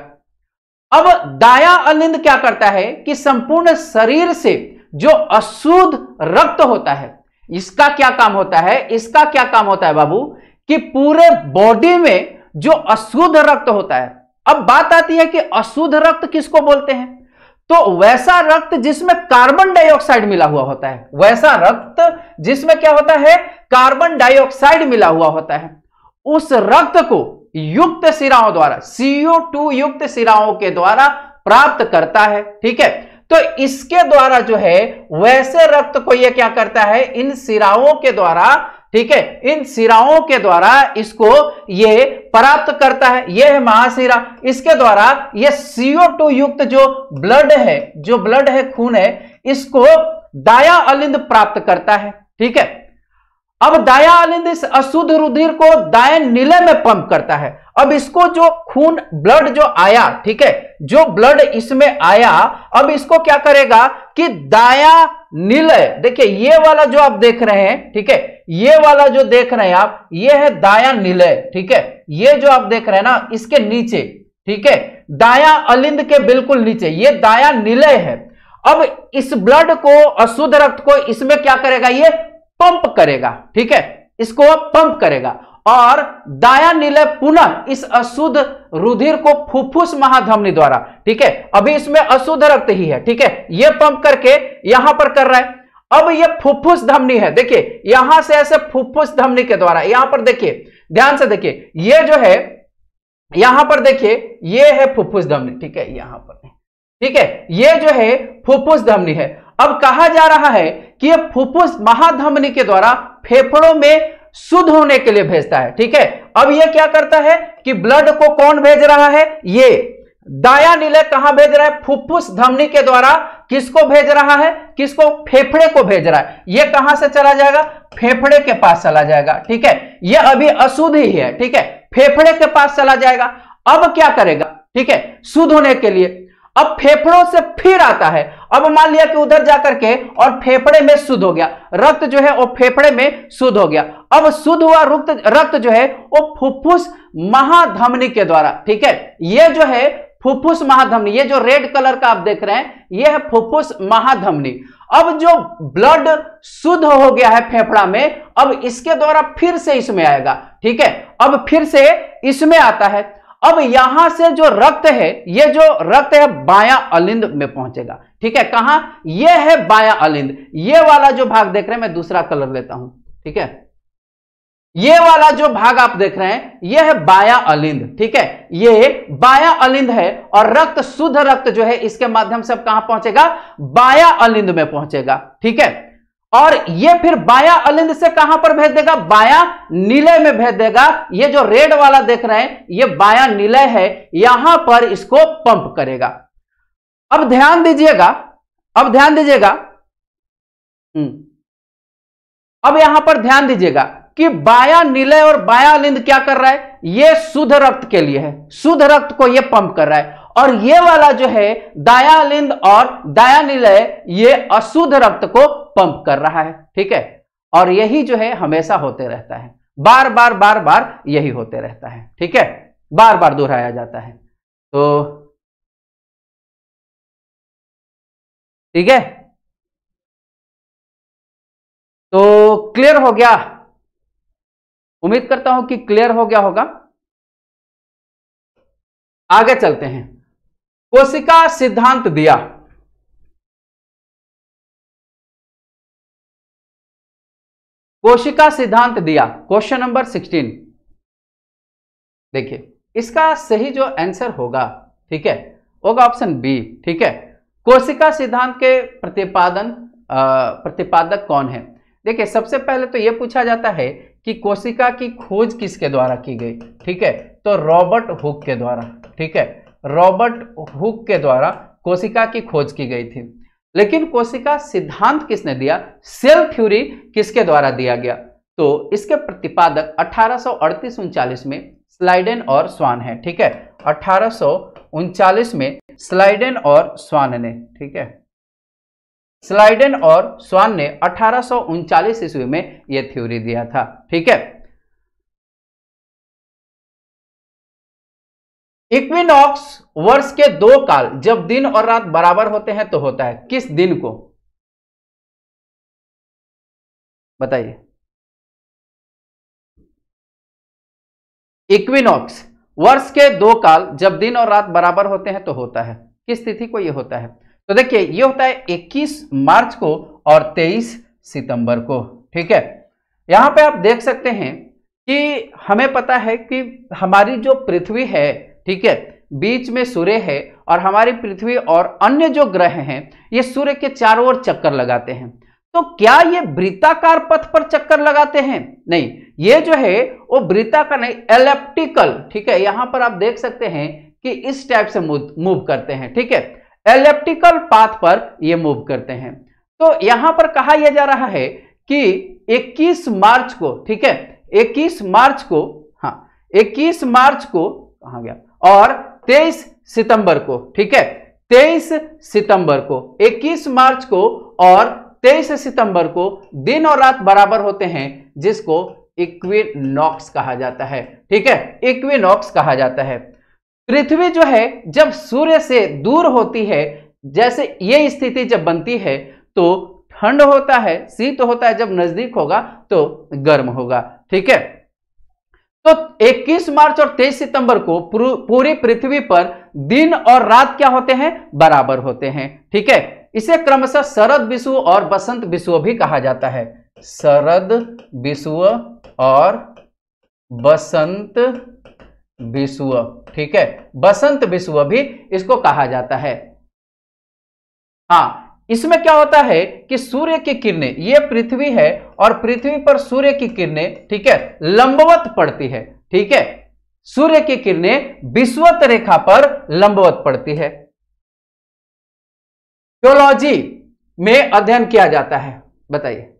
अब दाया अलिंद क्या करता है कि संपूर्ण शरीर से जो अशुद्ध रक्त होता है इसका क्या काम होता है इसका क्या काम होता है बाबू कि पूरे बॉडी में जो अशुद्ध रक्त होता है अब बात आती है कि अशुद्ध रक्त किसको बोलते हैं तो वैसा रक्त जिसमें कार्बन डाइऑक्साइड मिला हुआ होता है वैसा रक्त जिसमें क्या होता है कार्बन डाइऑक्साइड मिला हुआ होता है उस रक्त को युक्त सिराओं द्वारा सीओ टू युक्त सिराओं के द्वारा प्राप्त करता है ठीक है तो इसके द्वारा जो है वैसे रक्त को यह क्या करता है इन सिराओं के द्वारा ठीक है इन सिराओं के द्वारा इसको ये प्राप्त करता है ये है महासिरा इसके द्वारा ये सीओ टू युक्त जो ब्लड है जो ब्लड है खून है इसको दाया अलिंद प्राप्त करता है ठीक है अब दाया आलिंद इस अशुद्ध रुधिर को दाएं नीले में पंप करता है अब इसको जो खून ब्लड जो आया ठीक है जो ब्लड इसमें आया अब इसको क्या करेगा कि दाया नीलय देखिए ये वाला जो आप देख रहे हैं ठीक है ये वाला जो देख रहे हैं आप ये है दाया नीलय ठीक है ये जो आप देख रहे हैं ना इसके नीचे ठीक है दाया अलिंद के बिल्कुल नीचे ये दाया नीलय है अब इस ब्लड को अशुद्ध रक्त को इसमें क्या करेगा ये पंप करेगा ठीक है इसको पंप करेगा और दाया निलय पुनः इस अशुद्ध रुधिर को फुफ्फुस महाधमनी द्वारा ठीक है अभी इसमें अशुद्ध रक्त ही है ठीक है यह पंप करके यहां पर कर रहा है अब यह फुफ्फुस धमनी है देखिए यहां से ऐसे फुफ्फुस धमनी के द्वारा यहां पर देखिए ध्यान से देखिए ये जो है यहां पर देखिए ये है फुफ्फुस धमनी ठीक है यहां पर ठीक है यह जो है फुफ्फुस धमनी है अब कहा जा रहा है कि यह फुफ्फुस महाधमनी के द्वारा फेफड़ों में शुद्ध होने के लिए भेजता है ठीक है अब यह क्या करता है कि ब्लड को कौन भेज रहा है ये दाया निलय कहां भेज रहा है फुफ्फुस धमनी के द्वारा किसको भेज रहा है किसको फेफड़े को भेज रहा है यह कहां से चला जाएगा फेफड़े के पास चला जाएगा ठीक है यह अभी अशुद्ध ही है ठीक है फेफड़े के पास चला जाएगा अब क्या करेगा ठीक है शुद्ध होने के लिए अब फेफड़ों से फिर आता है अब मान लिया कि उधर जाकर के और फेफड़े में शुद्ध हो गया रक्त जो है वो फेफड़े में शुद्ध हो गया अब शुद्ध हुआ रक्त रक्त जो है वो फुफ्फुस महाधमनी के द्वारा ठीक है ये जो है फुफ्फुस महाधमनी ये जो रेड कलर का आप देख रहे हैं ये है फुफ्फुस महाधमनी अब जो ब्लड शुद्ध हो गया है फेफड़ा में अब इसके द्वारा फिर से इसमें आएगा ठीक है अब फिर से इसमें आता है अब यहां से जो रक्त है ये जो रक्त है बाया अलिंद में पहुंचेगा ठीक है कहा यह है बाया अलिंद ये वाला जो भाग देख रहे हैं मैं दूसरा कलर लेता हूं ठीक है ये वाला जो भाग आप देख रहे हैं यह है बाया अलिंद ठीक है ये बाया अलिंद है और रक्त शुद्ध रक्त जो है इसके माध्यम से अब कहां पहुंचेगा बाया अलिंद में पहुंचेगा ठीक है और ये फिर बाया अलिंद से कहां पर भेज देगा बाया नीले में भेज देगा ये जो रेड वाला देख रहे हैं ये बाया नीले है यहां पर इसको पंप करेगा अब ध्यान दीजिएगा अब ध्यान दीजिएगा हम्म। अब यहां पर ध्यान दीजिएगा कि बाया नीले और बाया अलिंद क्या कर रहा है ये शुद्ध रक्त के लिए है शुद्ध रक्त को यह पंप कर रहा है और ये वाला जो है दयालिंद और दयानिलय ये अशुद्ध रक्त को पंप कर रहा है ठीक है और यही जो है हमेशा होते रहता है बार बार बार बार यही होते रहता है ठीक है बार बार दोहराया जाता है तो ठीक है तो क्लियर हो गया उम्मीद करता हूं कि क्लियर हो गया होगा आगे चलते हैं कोशिका सिद्धांत दिया कोशिका सिद्धांत दिया क्वेश्चन नंबर सिक्सटीन देखिए इसका सही जो आंसर होगा ठीक है होगा ऑप्शन बी ठीक है कोशिका सिद्धांत के प्रतिपादन प्रतिपादक कौन है देखिए सबसे पहले तो यह पूछा जाता है कि कोशिका की खोज किसके द्वारा की गई ठीक है तो रॉबर्ट हुक के द्वारा ठीक है रॉबर्ट हुक के द्वारा कोशिका की खोज की गई थी लेकिन कोशिका सिद्धांत किसने दिया सेल थ्योरी किसके द्वारा दिया गया तो इसके प्रतिपादक अठारह उनचालीस में स्लाइडेन और स्वान है ठीक है अठारह में स्लाइडेन और स्वान ने ठीक है स्लाइडन और स्वान ने अठारह ईस्वी में यह थ्योरी दिया था ठीक है इक्विनॉक्स वर्ष के दो काल जब दिन और रात बराबर होते हैं तो होता है किस दिन को बताइए इक्विनॉक्स वर्ष के दो काल जब दिन और रात बराबर होते हैं तो होता है किस तिथि को यह होता है तो देखिए यह होता है 21 मार्च को और 23 सितंबर को ठीक है यहां पे आप देख सकते हैं कि हमें पता है कि हमारी जो पृथ्वी है ठीक है बीच में सूर्य है और हमारी पृथ्वी और अन्य जो ग्रह हैं ये सूर्य के चारों ओर चक्कर लगाते हैं तो क्या ये वृत्ताकार पथ पर चक्कर लगाते हैं नहीं ये जो है वो वृत्ताकार नहीं एलेप्टिकल ठीक है यहां पर आप देख सकते हैं कि इस टाइप से मूव करते हैं ठीक है एलेप्टिकल पाथ पर ये मूव करते हैं तो यहां पर कहा यह जा रहा है कि 21 मार्च को ठीक है 21 मार्च को हाँ 21 मार्च को कहा गया और 23 सितंबर को ठीक है 23 सितंबर को 21 मार्च को और 23 सितंबर को दिन और रात बराबर होते हैं जिसको इक्विनॉक्स कहा जाता है ठीक है इक्विनॉक्स कहा जाता है पृथ्वी जो है जब सूर्य से दूर होती है जैसे ये स्थिति जब बनती है तो ठंड होता है शीत होता है जब नजदीक होगा तो गर्म होगा ठीक है तो 21 मार्च और 23 सितंबर को पूरी पृथ्वी पर दिन और रात क्या होते हैं बराबर होते हैं ठीक है इसे क्रमशः शरद विश्व और बसंत विश्व भी कहा जाता है शरद विश्व और बसंत विश्व ठीक है बसंत विश्व भी इसको कहा जाता है हाँ इसमें क्या होता है कि सूर्य की किरणें ये पृथ्वी है और पृथ्वी पर सूर्य की किरणें ठीक है लंबवत पड़ती है ठीक है सूर्य की किरणें विश्वत रेखा पर लंबवत पड़ती है थियोलॉजी में अध्ययन किया जाता है बताइए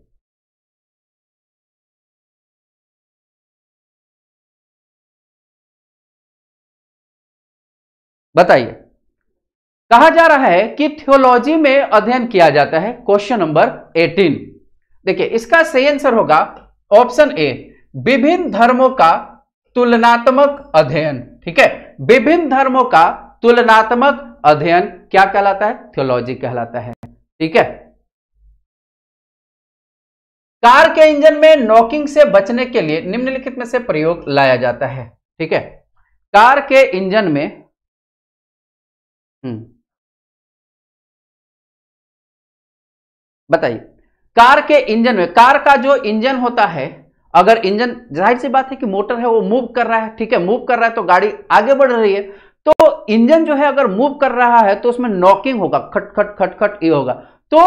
बताइए कहा जा रहा है कि थियोलॉजी में अध्ययन किया जाता है क्वेश्चन नंबर 18 देखिए इसका सही आंसर होगा ऑप्शन ए विभिन्न धर्मों का तुलनात्मक अध्ययन ठीक है विभिन्न धर्मों का तुलनात्मक अध्ययन क्या कहलाता है थियोलॉजी कहलाता है ठीक है कार के इंजन में नॉकिंग से बचने के लिए निम्नलिखित में से प्रयोग लाया जाता है ठीक है कार के इंजन में हम्म बताइए कार के इंजन में कार का जो इंजन होता है अगर इंजन जाहिर सी बात है कि मोटर है वो मूव कर रहा है ठीक है मूव कर रहा है तो गाड़ी आगे बढ़ रही है तो इंजन जो है अगर मूव कर रहा है तो उसमें नॉकिंग होगा खट खट खट खट ये होगा तो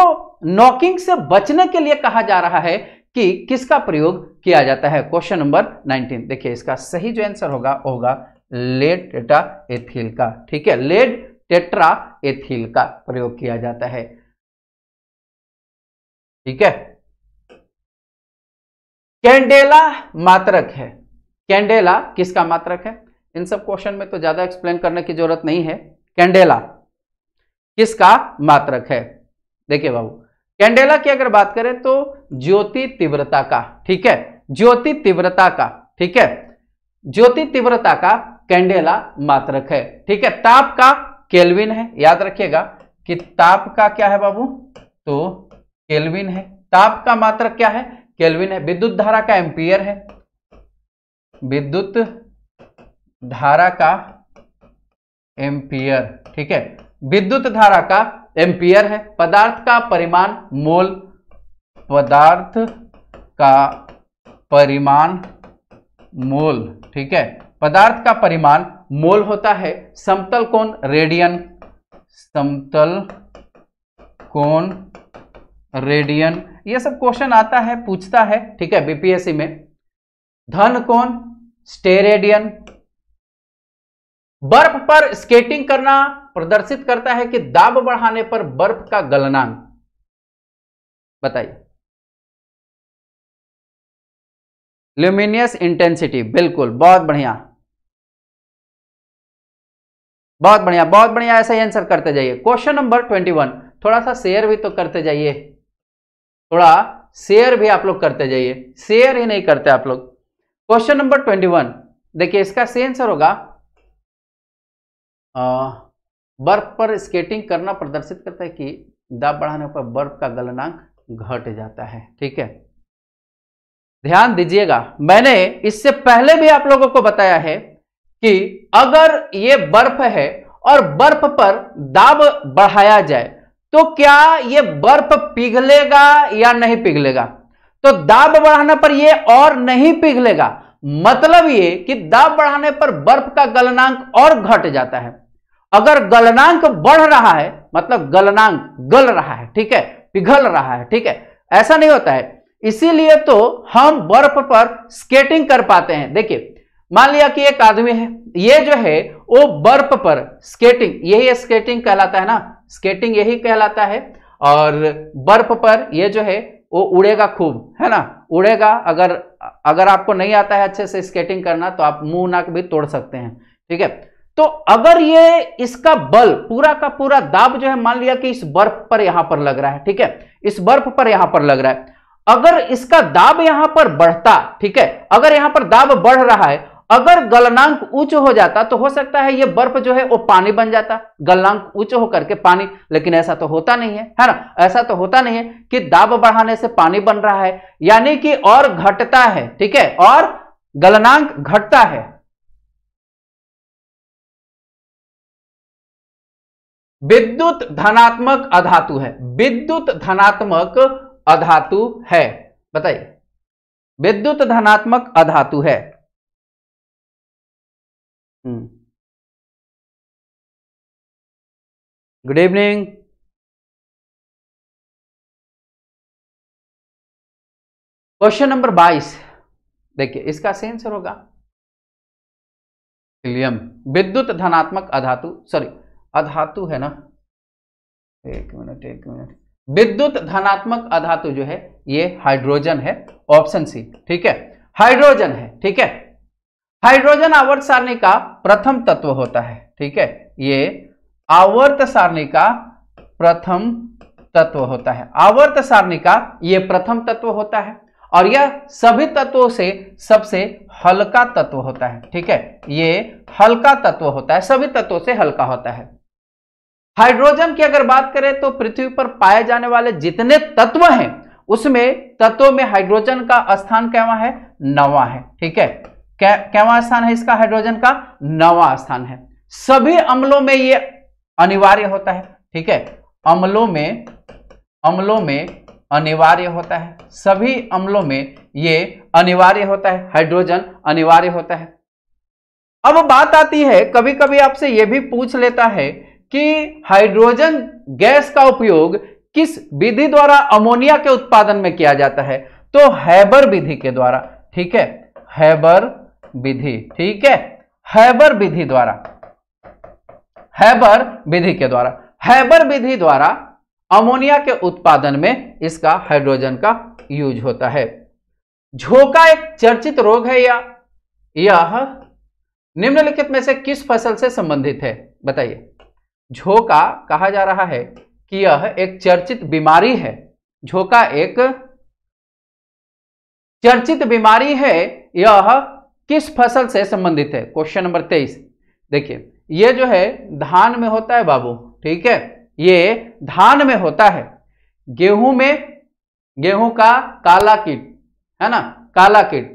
नॉकिंग से बचने के लिए कहा जा रहा है कि किसका प्रयोग किया जाता है क्वेश्चन नंबर 19 देखिए इसका सही जो आंसर होगा होगा लेड टेट्रा एथिल का ठीक है लेड टेट्रा एथिल का प्रयोग किया जाता है ठीक है कैंडेला मात्रक है कैंडेला किसका मात्रक है इन सब क्वेश्चन में तो ज्यादा एक्सप्लेन करने की जरूरत नहीं है कैंडेला किसका मात्रक है देखिए बाबू कैंडेला की अगर बात करें तो ज्योति तीव्रता का ठीक है ज्योति तीव्रता का ठीक है ज्योति तीव्रता का कैंडेला मात्रक है ठीक है ताप का केल्विन है याद रखिएगा कि ताप का क्या है बाबू तो केल्विन है ताप का मात्रक क्या है केल्विन है विद्युत धारा का एम्पियर है विद्युत धारा का एम्पियर ठीक है विद्युत धारा का एम्पियर है पदार्थ का परिमाण मोल पदार्थ का परिमाण मोल ठीक है पदार्थ का परिमाण मोल होता है समतल कोण रेडियन समतल कोण रेडियन ये सब क्वेश्चन आता है पूछता है ठीक है बीपीएससी में धन कौन स्टेरेडियन बर्फ पर स्केटिंग करना प्रदर्शित करता है कि दाब बढ़ाने पर बर्फ का गलनांक बताइए ल्यूमिनियस इंटेंसिटी बिल्कुल बहुत बढ़िया बहुत बढ़िया बहुत बढ़िया ऐसा ही आंसर करते जाइए क्वेश्चन नंबर ट्वेंटी वन थोड़ा सा शेयर भी तो करते जाइए थोड़ा शेयर भी आप लोग करते जाइए शेयर ही नहीं करते आप लोग क्वेश्चन नंबर ट्वेंटी वन देखिए इसका सही आंसर होगा बर्फ पर स्केटिंग करना प्रदर्शित करता है कि दाब बढ़ाने पर बर्फ का गलनांक घट जाता है ठीक है ध्यान दीजिएगा मैंने इससे पहले भी आप लोगों को बताया है कि अगर ये बर्फ है और बर्फ पर दाब बढ़ाया जाए तो क्या ये बर्फ पिघलेगा या नहीं पिघलेगा तो दाब बढ़ाने पर ये और नहीं पिघलेगा मतलब ये कि दाब बढ़ाने पर बर्फ का गलनांक और घट जाता है अगर गलनांक बढ़ रहा है मतलब गलनांक गल रहा है ठीक है पिघल रहा है ठीक है ऐसा नहीं होता है इसीलिए तो हम बर्फ पर स्केटिंग कर पाते हैं देखिए मान लिया कि एक आदमी है ये जो है वो बर्फ पर स्केटिंग यही स्केटिंग कहलाता है ना स्केटिंग यही कहलाता है और बर्फ पर यह जो है वो उड़ेगा खूब है ना उड़ेगा अगर अगर आपको नहीं आता है अच्छे से स्केटिंग करना तो आप मुंह नाक भी तोड़ सकते हैं ठीक है तो अगर ये इसका बल पूरा का पूरा दाब जो है मान लिया कि इस बर्फ पर यहां पर लग रहा है ठीक है इस बर्फ पर यहां पर लग रहा है अगर इसका दाब यहां पर बढ़ता ठीक है अगर यहां पर दाब बढ़ रहा है अगर गलनांक उच्च हो जाता तो हो सकता है ये बर्फ जो है वो पानी बन जाता गलनांक उच्च होकर के पानी लेकिन ऐसा तो होता नहीं है है ना ऐसा तो होता नहीं है कि दाब बढ़ाने से पानी बन रहा है यानी कि और घटता है ठीक है और गलनांक घटता है विद्युत धनात्मक अधातु है विद्युत धनात्मक अधातु है बताइए विद्युत धनात्मक अधातु है गुड इवनिंग क्वेश्चन नंबर बाईस देखिए इसका सेंसर आंसर होगा हिलियम विद्युत धनात्मक अधातु सॉरी अधातु है ना एक मिनट एक मिनट विद्युत धनात्मक अधातु जो है ये हाइड्रोजन है ऑप्शन सी ठीक है हाइड्रोजन है ठीक है हाइड्रोजन आवर्त सारणी का प्रथम तत्व होता है ठीक है ये आवर्त सारणी का प्रथम तत्व होता है आवर्त सारणी का ये प्रथम तत्व होता है और यह सभी तत्वों से सबसे हल्का तत्व होता है ठीक है ये हल्का तत्व होता है सभी तत्वों से हल्का होता है हाइड्रोजन की अगर बात करें तो पृथ्वी पर पाए जाने वाले जितने तत्व हैं उसमें तत्वों में हाइड्रोजन का स्थान क्या है नवा है ठीक है क्या क्या स्थान है इसका हाइड्रोजन का नवा स्थान है सभी अम्लों में ये अनिवार्य होता है ठीक है अम्लों में अम्लों में अनिवार्य होता है सभी अम्लों में ये अनिवार्य होता है हाइड्रोजन अनिवार्य होता है अब बात आती है कभी कभी आपसे यह भी पूछ लेता है कि हाइड्रोजन गैस का उपयोग किस विधि द्वारा अमोनिया के उत्पादन में किया जाता है तो हैबर विधि के द्वारा ठीक है हैबर विधि ठीक है हैबर विधि द्वारा हैबर विधि के द्वारा हैबर विधि द्वारा अमोनिया के उत्पादन में इसका हाइड्रोजन का यूज होता है झोंका एक चर्चित रोग है या यह निम्नलिखित में से किस फसल से संबंधित है बताइए झोंका कहा जा रहा है कि यह एक चर्चित बीमारी है झोंका एक चर्चित बीमारी है यह किस फसल से संबंधित है क्वेश्चन नंबर तेईस देखिए ये जो है धान में होता है बाबू ठीक है ये धान में होता है गेहूं में गेहूं का काला कीट है ना काला कीट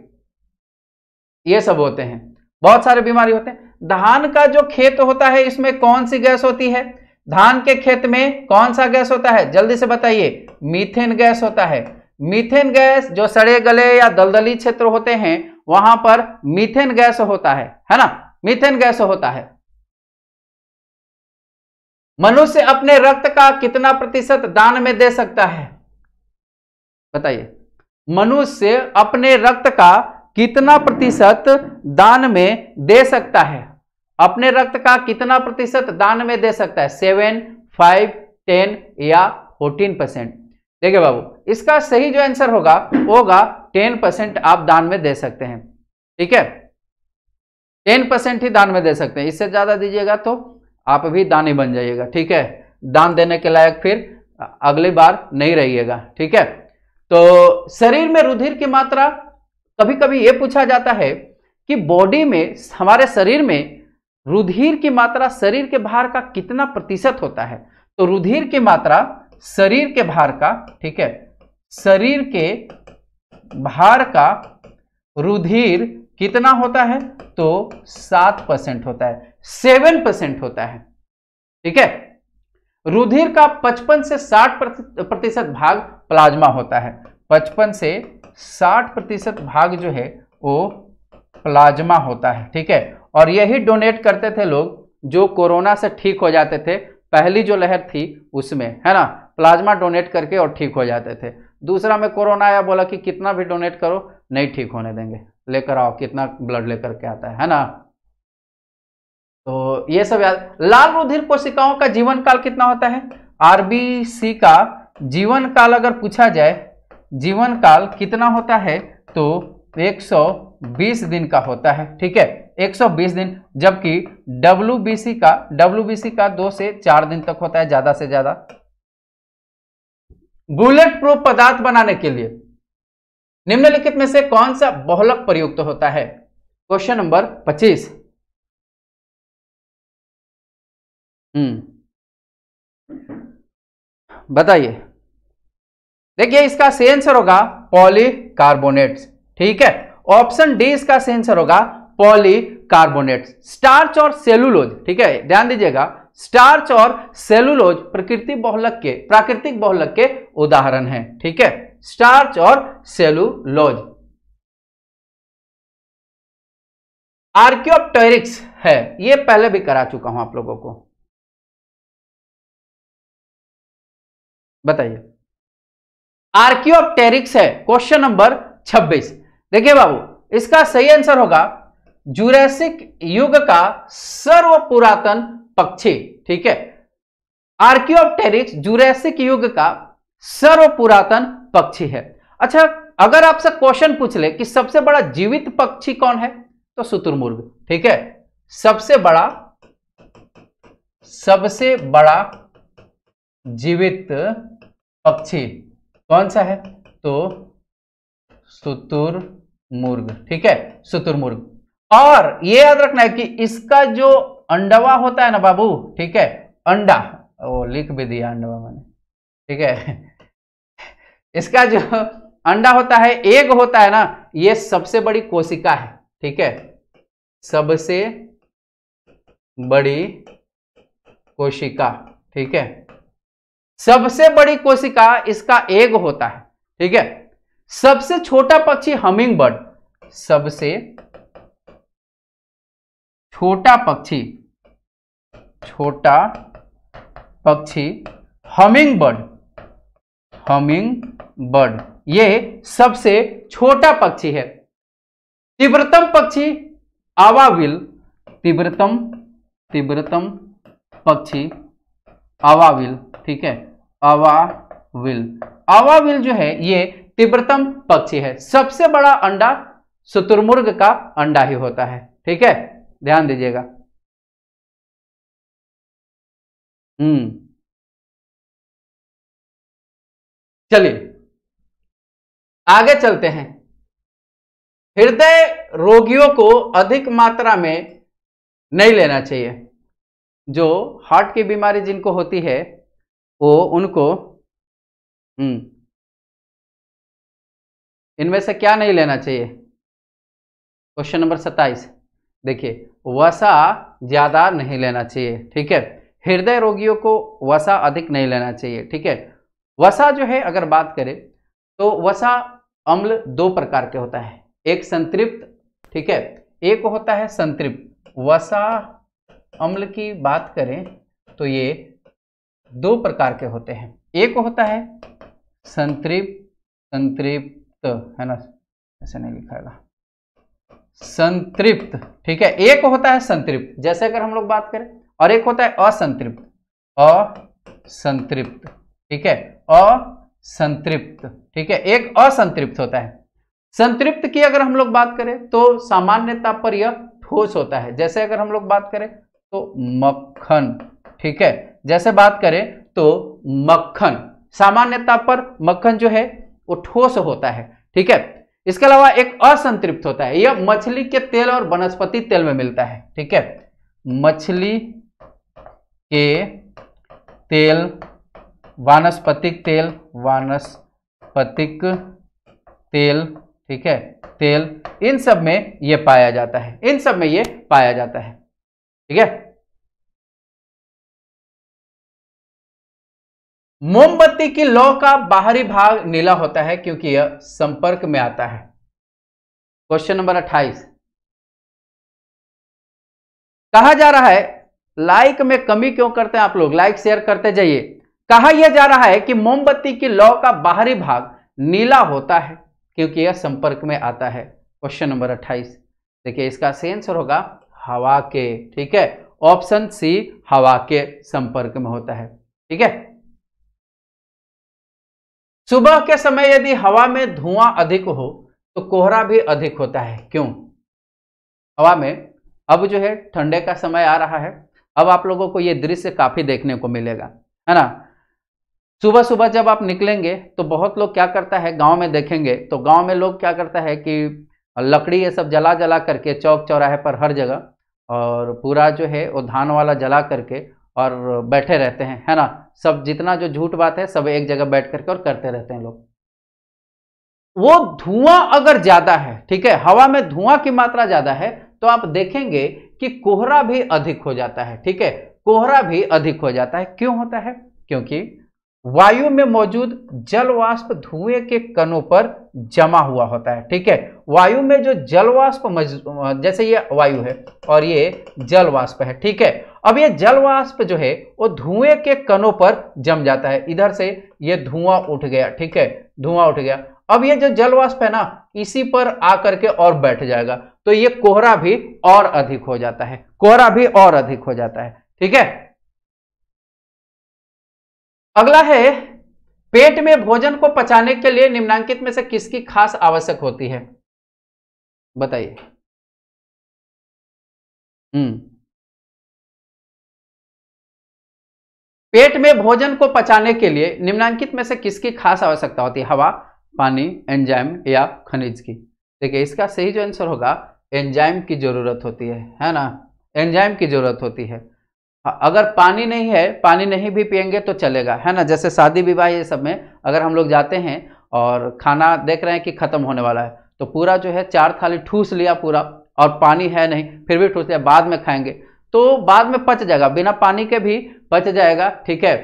ये सब होते हैं बहुत सारे बीमारी होते हैं धान का जो खेत होता है इसमें कौन सी गैस होती है धान के खेत में कौन सा गैस होता है जल्दी से बताइए मीथेन गैस होता है मीथेन गैस जो सड़े गले या दलदली क्षेत्र होते हैं वहां पर मीथेन गैस होता है है ना मीथेन गैस होता है मनुष्य अपने रक्त का कितना प्रतिशत दान में दे सकता है बताइए मनुष्य अपने रक्त का कितना प्रतिशत दान में दे सकता है अपने रक्त का कितना प्रतिशत दान में दे सकता है सेवन फाइव टेन या फोर्टीन परसेंट देखिए बाबू इसका सही जो आंसर होगा होगा टेन परसेंट आप दान में दे सकते हैं ठीक है टेन परसेंट ही दान में दे सकते हैं इससे ज़्यादा दीजिएगा तो आप भी दानी बन जाइएगा ठीक है दान देने के लायक फिर अगली बार नहीं रहिएगा ठीक है तो शरीर में रुधिर की मात्रा कभी कभी यह पूछा जाता है कि बॉडी में हमारे शरीर में रुधिर की मात्रा शरीर के भार का कितना प्रतिशत होता है तो रुधिर की मात्रा शरीर के भार का ठीक है शरीर के भार का रुधिर कितना होता है तो सात परसेंट होता है सेवन परसेंट होता है ठीक है रुधिर का पचपन से साठ प्रतिशत भाग प्लाज्मा होता है पचपन से साठ प्रतिशत भाग जो है वो प्लाज्मा होता है ठीक है और यही डोनेट करते थे लोग जो कोरोना से ठीक हो जाते थे पहली जो लहर थी उसमें है ना प्लाज्मा डोनेट करके और ठीक हो जाते थे दूसरा में कोरोना आया बोला कि कितना भी डोनेट करो नहीं ठीक होने देंगे लेकर आओ कितना ब्लड लेकर के आता है है ना तो ये सब याद लाल रुधिर कोशिकाओं का जीवन काल कितना होता है आरबीसी का जीवन काल अगर पूछा जाए जीवन काल कितना होता है तो 120 दिन का होता है ठीक है 120 दिन जबकि डब्ल्यू का डब्ल्यू का दो से चार दिन तक होता है ज़्यादा से ज़्यादा बुलेट प्रूफ पदार्थ बनाने के लिए निम्नलिखित में से कौन सा बहुलक प्रयुक्त होता है क्वेश्चन नंबर 25 हम्म बताइए देखिए इसका सेंसर आंसर होगा पॉलीकार्बोनेट्स ठीक है ऑप्शन डी इसका सेंसर आंसर होगा पॉलीकार्बोनेट्स स्टार्च और सेलुलोज ठीक है ध्यान दीजिएगा स्टार्च और सेलुलोज प्रकृति बहुलक के प्राकृतिक बहुलक के उदाहरण है ठीक है स्टार्च और सेलुलोज आर्क्योप्टेरिक्स है ये पहले भी करा चुका हूं आप लोगों को बताइए आर्क्योप्टेरिक्स है क्वेश्चन नंबर 26 देखिए बाबू इसका सही आंसर होगा जुरैसिक युग का सर्व पुरातन पक्षी ठीक है आर्कियोप्टेरिक्स जुरैसिक युग का सर्व पुरातन पक्षी है अच्छा अगर आपसे क्वेश्चन पूछ ले कि सबसे बड़ा जीवित पक्षी कौन है तो शुतुरमुर्ग ठीक है सबसे बड़ा सबसे बड़ा जीवित पक्षी कौन सा है तो शुतुरमुर्ग ठीक है शुतुरमुर्ग और यह याद रखना है कि इसका जो अंडवा होता है ना बाबू ठीक है अंडा वो लिख भी दिया अंडवा मैंने ठीक है इसका जो अंडा होता है एग होता है ना ये सबसे बड़ी कोशिका है ठीक है सबसे बड़ी कोशिका ठीक है सबसे बड़ी कोशिका इसका एग होता है ठीक है सबसे छोटा पक्षी हमिंग बर्ड सबसे छोटा पक्षी छोटा पक्षी हमिंग बर्ड हमिंग बर्ड ये सबसे छोटा पक्षी है तीव्रतम पक्षी आवाविल तीव्रतम तीव्रतम पक्षी आवाविल ठीक है आवाविल आवाविल जो है ये तीव्रतम पक्षी है सबसे बड़ा अंडा शत्रुमुर्ग का अंडा ही होता है ठीक है ध्यान दीजिएगा हम्म चलिए आगे चलते हैं हृदय रोगियों को अधिक मात्रा में नहीं लेना चाहिए जो हार्ट की बीमारी जिनको होती है वो उनको हम्म इनमें से क्या नहीं लेना चाहिए क्वेश्चन नंबर सत्ताईस देखिए वसा ज़्यादा नहीं लेना चाहिए ठीक है हृदय रोगियों को वसा अधिक नहीं लेना चाहिए ठीक है वसा जो है अगर बात करें तो वसा अम्ल दो प्रकार के होता है एक संतृप्त ठीक है एक होता है संतृप्त वसा अम्ल की बात करें तो ये दो प्रकार के होते हैं एक होता है संतृप्त संतृप्त है ना ऐसा नहीं लिखा संतृप्त ठीक है एक होता है संतृप्त जैसे अगर हम लोग बात करें और एक होता है असंतृप्त असंतृप्त ठीक है असंतृप्त ठीक है एक असंतृप्त होता है संतृप्त की अगर हम लोग बात करें तो सामान्यता पर यह ठोस होता है जैसे अगर हम लोग बात करें तो मक्खन ठीक है जैसे बात करें तो मक्खन सामान्यता पर मक्खन जो है वो ठोस होता है ठीक है इसके अलावा एक असंतृप्त होता है यह मछली के तेल और वनस्पति तेल में मिलता है ठीक है मछली के तेल वानस्पतिक तेल वानस्पतिक तेल ठीक है तेल इन सब में यह पाया जाता है इन सब में यह पाया जाता है ठीक है मोमबत्ती की लौ का बाहरी भाग नीला होता है क्योंकि यह संपर्क में आता है क्वेश्चन नंबर अट्ठाईस कहा जा रहा है लाइक में कमी क्यों करते हैं आप लोग लाइक शेयर करते जाइए कहा यह जा रहा है कि मोमबत्ती की लौ का बाहरी भाग नीला होता है क्योंकि यह संपर्क में आता है क्वेश्चन नंबर अट्ठाईस देखिए इसका आंसर होगा हवा के ठीक है ऑप्शन सी हवा के संपर्क में होता है ठीक है सुबह के समय यदि हवा में धुआं अधिक हो तो कोहरा भी अधिक होता है क्यों हवा में अब जो है ठंडे का समय आ रहा है अब आप लोगों को ये दृश्य काफी देखने को मिलेगा है ना सुबह सुबह जब आप निकलेंगे तो बहुत लोग क्या करता है गांव में देखेंगे तो गांव में लोग क्या करता है कि लकड़ी ये सब जला जला करके चौक चौराहे पर हर जगह और पूरा जो है वो धान वाला जला करके और बैठे रहते हैं है ना सब जितना जो झूठ बात है सब एक जगह बैठ करके और करते रहते हैं लोग वो धुआं अगर ज्यादा है ठीक है हवा में धुआं की मात्रा ज्यादा है तो आप देखेंगे कि कोहरा भी अधिक हो जाता है ठीक है कोहरा भी अधिक हो जाता है क्यों होता है क्योंकि वायु में मौजूद जलवाष्प धुएं के कणों पर जमा हुआ होता है ठीक है वायु में जो जलवाष्प जैसे ये वायु है और ये जलवाष्प है ठीक है अब ये जलवाष्प जो है वो धुएं के कणों पर जम जाता है इधर से ये धुआं उठ गया ठीक है धुआं उठ गया अब ये जो जलवाष्प है ना इसी पर आकर के और बैठ जाएगा तो ये कोहरा भी और अधिक हो जाता है कोहरा भी और अधिक हो जाता है ठीक है अगला है पेट में भोजन को पचाने के लिए निम्नांकित में से किसकी खास आवश्यक होती है बताइए हम्म पेट में भोजन को पचाने के लिए निम्नांकित में से किसकी खास आवश्यकता होती है हवा पानी एंजाइम या खनिज की देखिए इसका सही जो आंसर होगा एंजाइम की जरूरत होती है है ना एंजाइम की जरूरत होती है अगर पानी नहीं है पानी नहीं भी पियेंगे तो चलेगा है ना जैसे शादी विवाह ये सब में अगर हम लोग जाते हैं और खाना देख रहे हैं कि ख़त्म होने वाला है तो पूरा जो है चार थाली ठूस लिया पूरा और पानी है नहीं फिर भी ठूस लिया बाद में खाएंगे तो बाद में पच जाएगा बिना पानी के भी पच जाएगा ठीक है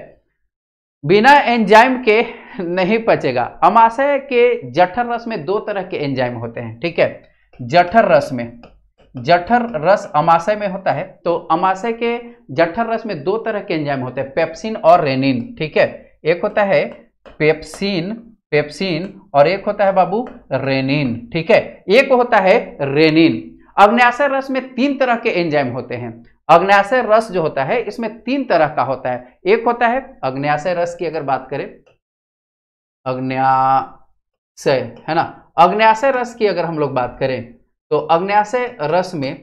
बिना एंजाइम के नहीं पचेगा अमाशय के जठर रस में दो तरह के एंजाइम होते हैं ठीक है जठर रस में जठर रस अमाशय में होता है तो अमाशय के जठर रस में दो तरह के एंजाइम होते हैं पेप्सिन और रेनिन ठीक है एक होता है पेप्सिन पेप्सिन और एक होता है बाबू रेनिन ठीक है एक होता है रेनिन अग्नाशय रस में तीन तरह के एंजाइम होते हैं अग्नाशय रस जो होता है इसमें तीन तरह का होता है एक होता है अग्नाशय रस की अगर बात करें अग्नाशय है ना अग्नाशय रस की अगर हम लोग बात करें तो अग्न्याशय रस में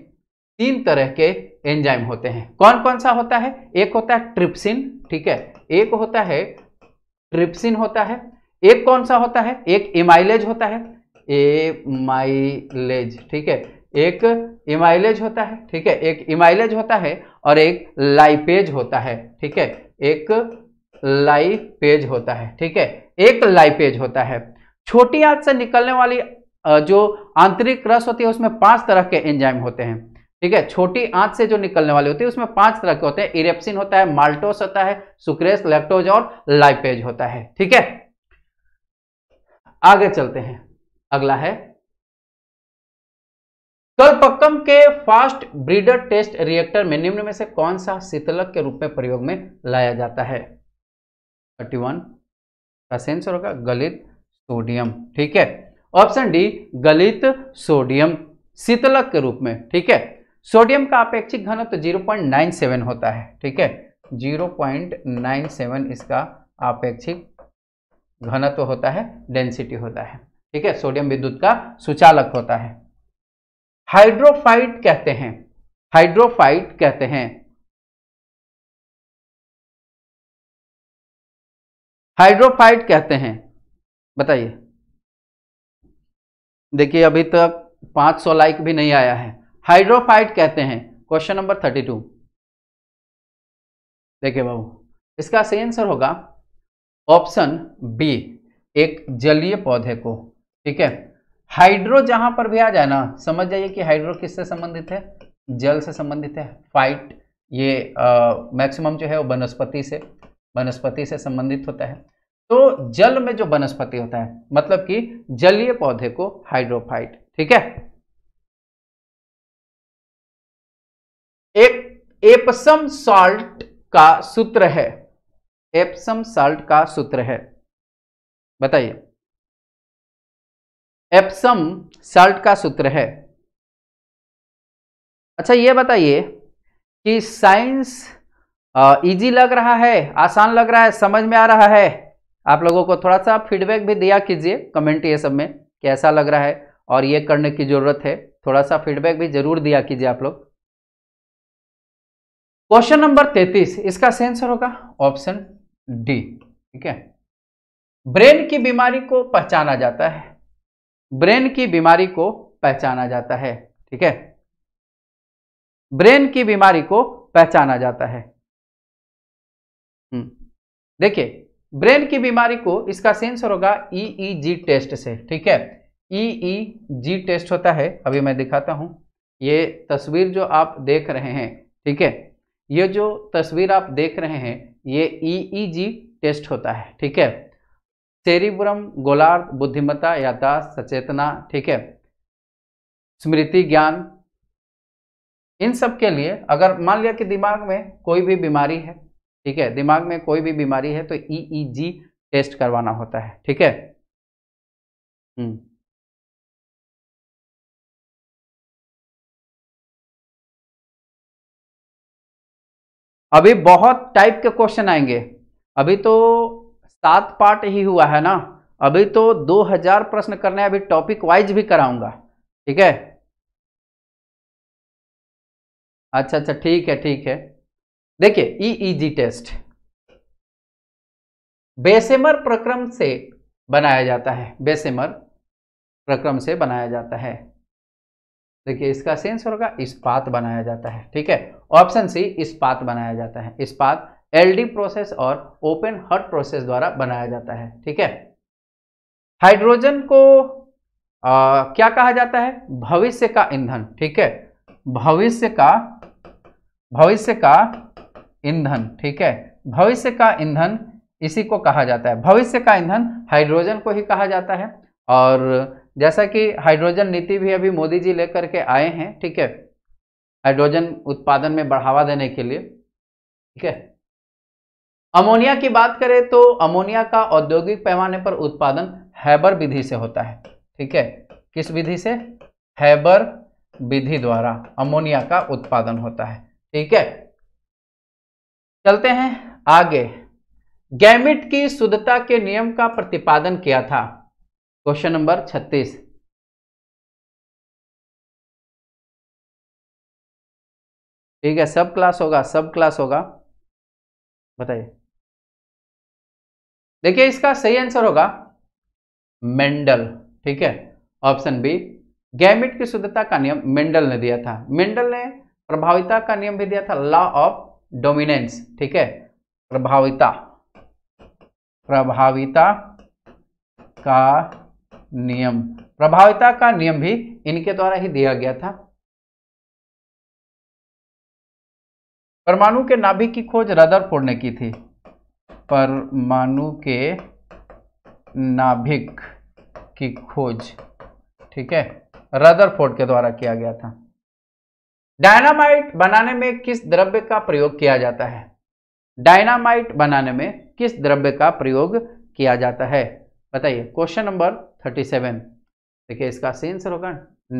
तीन तरह के एंजाइम होते हैं कौन कौन सा होता है एक होता है ट्रिप्सिन ठीक है एक होता है ट्रिप्सिन होता है एक कौन सा होता है एक इमाइलेज होता है एमाइलेज ठीक है एक इमाइलेज होता है ठीक है एक इमाइलेज होता है और एक लाइपेज होता है ठीक है एक लाइपेज होता है ठीक है एक लाइपेज होता है छोटी आंत से निकलने वाली जो आंतरिक रस होती है उसमें पांच तरह के एंजाइम होते हैं ठीक है छोटी आंत से जो निकलने वाले होते हैं उसमें पांच तरह के होते हैं इरेप्सिन होता है माल्टोस होता है सुक्रेस लेक्टोज और लाइपेज होता है ठीक है आगे चलते हैं अगला है कलपक्कम के फास्ट ब्रीडर टेस्ट रिएक्टर में निम्न में से कौन सा शीतलक के रूप में प्रयोग में लाया जाता है थर्टी वन का सेंसर होगा गलित सोडियम ठीक है ऑप्शन डी गलित सोडियम शीतलक के रूप में ठीक है सोडियम का अपेक्षिक घनत्व तो 0.97 होता है ठीक है 0.97 इसका अपेक्षिक घनत्व होता है डेंसिटी होता है ठीक है सोडियम विद्युत का सुचालक होता है हाइड्रोफाइट कहते हैं हाइड्रोफाइट कहते हैं हाइड्रोफाइट कहते हैं बताइए देखिए अभी तक 500 लाइक भी नहीं आया है हाइड्रोफाइट कहते हैं क्वेश्चन नंबर 32 देखिए बाबू इसका सही आंसर होगा ऑप्शन बी एक जलीय पौधे को ठीक है हाइड्रो जहां पर भी आ जाए ना समझ जाइए कि हाइड्रो किससे संबंधित है जल से संबंधित है फाइट ये मैक्सिमम जो है वो वनस्पति से वनस्पति से संबंधित होता है तो जल में जो वनस्पति होता है मतलब कि जलीय पौधे को हाइड्रोफाइट ठीक है एक एपसम सॉल्ट का सूत्र है एप्सम साल्ट का सूत्र है बताइए एप्सम साल्ट का सूत्र है अच्छा ये बताइए कि साइंस इजी लग रहा है आसान लग रहा है समझ में आ रहा है आप लोगों को थोड़ा सा फीडबैक भी दिया कीजिए कमेंट ये सब में कैसा लग रहा है और ये करने की ज़रूरत है थोड़ा सा फीडबैक भी जरूर दिया कीजिए आप लोग क्वेश्चन नंबर तैतीस इसका सेंसर होगा ऑप्शन डी ठीक है ब्रेन की बीमारी को पहचाना जाता है ब्रेन की बीमारी को पहचाना जाता है ठीक है ब्रेन की बीमारी को पहचाना जाता है हम्म, देखिए ब्रेन की बीमारी को इसका सेंसर होगा ईईजी e e टेस्ट से ठीक है ईईजी e टेस्ट होता है अभी मैं दिखाता हूं ये तस्वीर जो आप देख रहे हैं ठीक है ये जो तस्वीर आप देख रहे हैं ये ईईजी टेस्ट होता है ठीक है सेरिब्रम गोलार्ध बुद्धिमत्ता यादाश्त सचेतना ठीक है स्मृति ज्ञान इन सब के लिए अगर मान लिया कि दिमाग में कोई भी बीमारी है ठीक है दिमाग में कोई भी बीमारी है तो ईईजी e e टेस्ट करवाना होता है ठीक है हम्म। अभी बहुत टाइप के क्वेश्चन आएंगे अभी तो सात पार्ट ही हुआ है ना अभी तो 2000 प्रश्न करने अभी टॉपिक वाइज भी कराऊंगा ठीक है अच्छा अच्छा ठीक है ठीक है देखिए EEG e test e Bessemer प्रक्रम से बनाया जाता है बेसेमर प्रक्रम से बनाया जाता है देखिए इसका सेंस होगा इस्पात बनाया जाता है ठीक है ऑप्शन सी इस्पात बनाया जाता है इस्पात एलडी प्रोसेस और ओपन हट प्रोसेस द्वारा बनाया जाता है ठीक है हाइड्रोजन को आ, क्या कहा जाता है भविष्य का ईंधन ठीक है भविष्य का भविष्य का ईंधन ठीक है भविष्य का ईंधन इसी को कहा जाता है भविष्य का ईंधन हाइड्रोजन को ही कहा जाता है और जैसा कि हाइड्रोजन नीति भी अभी मोदी जी लेकर के आए हैं ठीक है हाइड्रोजन उत्पादन में बढ़ावा देने के लिए ठीक है अमोनिया की बात करें तो अमोनिया का औद्योगिक पैमाने पर उत्पादन हैबर विधि से होता है ठीक है किस विधि से हैबर विधि द्वारा अमोनिया का उत्पादन होता है ठीक है चलते हैं आगे गैमिट की शुद्धता के नियम का प्रतिपादन किया था क्वेश्चन नंबर 36 ठीक है सब क्लास होगा सब क्लास होगा बताइए देखिए इसका सही आंसर होगा मेंडल ठीक है ऑप्शन बी गैमिट की शुद्धता का नियम मेंडल ने दिया था मेंडल ने प्रभाविता का नियम भी दिया था लॉ ऑफ डोमिनेंस ठीक है प्रभाविता प्रभाविता का नियम प्रभाविता का नियम भी इनके द्वारा ही दिया गया था परमाणु के नाभिक की खोज रदरफोर्ड ने की थी परमाणु के नाभिक की खोज ठीक है रदरफोर्ड के द्वारा किया गया था डायनामाइट बनाने में किस द्रव्य का प्रयोग किया जाता है डायनामाइट बनाने में किस द्रव्य का प्रयोग किया जाता है बताइए क्वेश्चन नंबर थर्टी सेवन देखिए इसका सेंसर होगा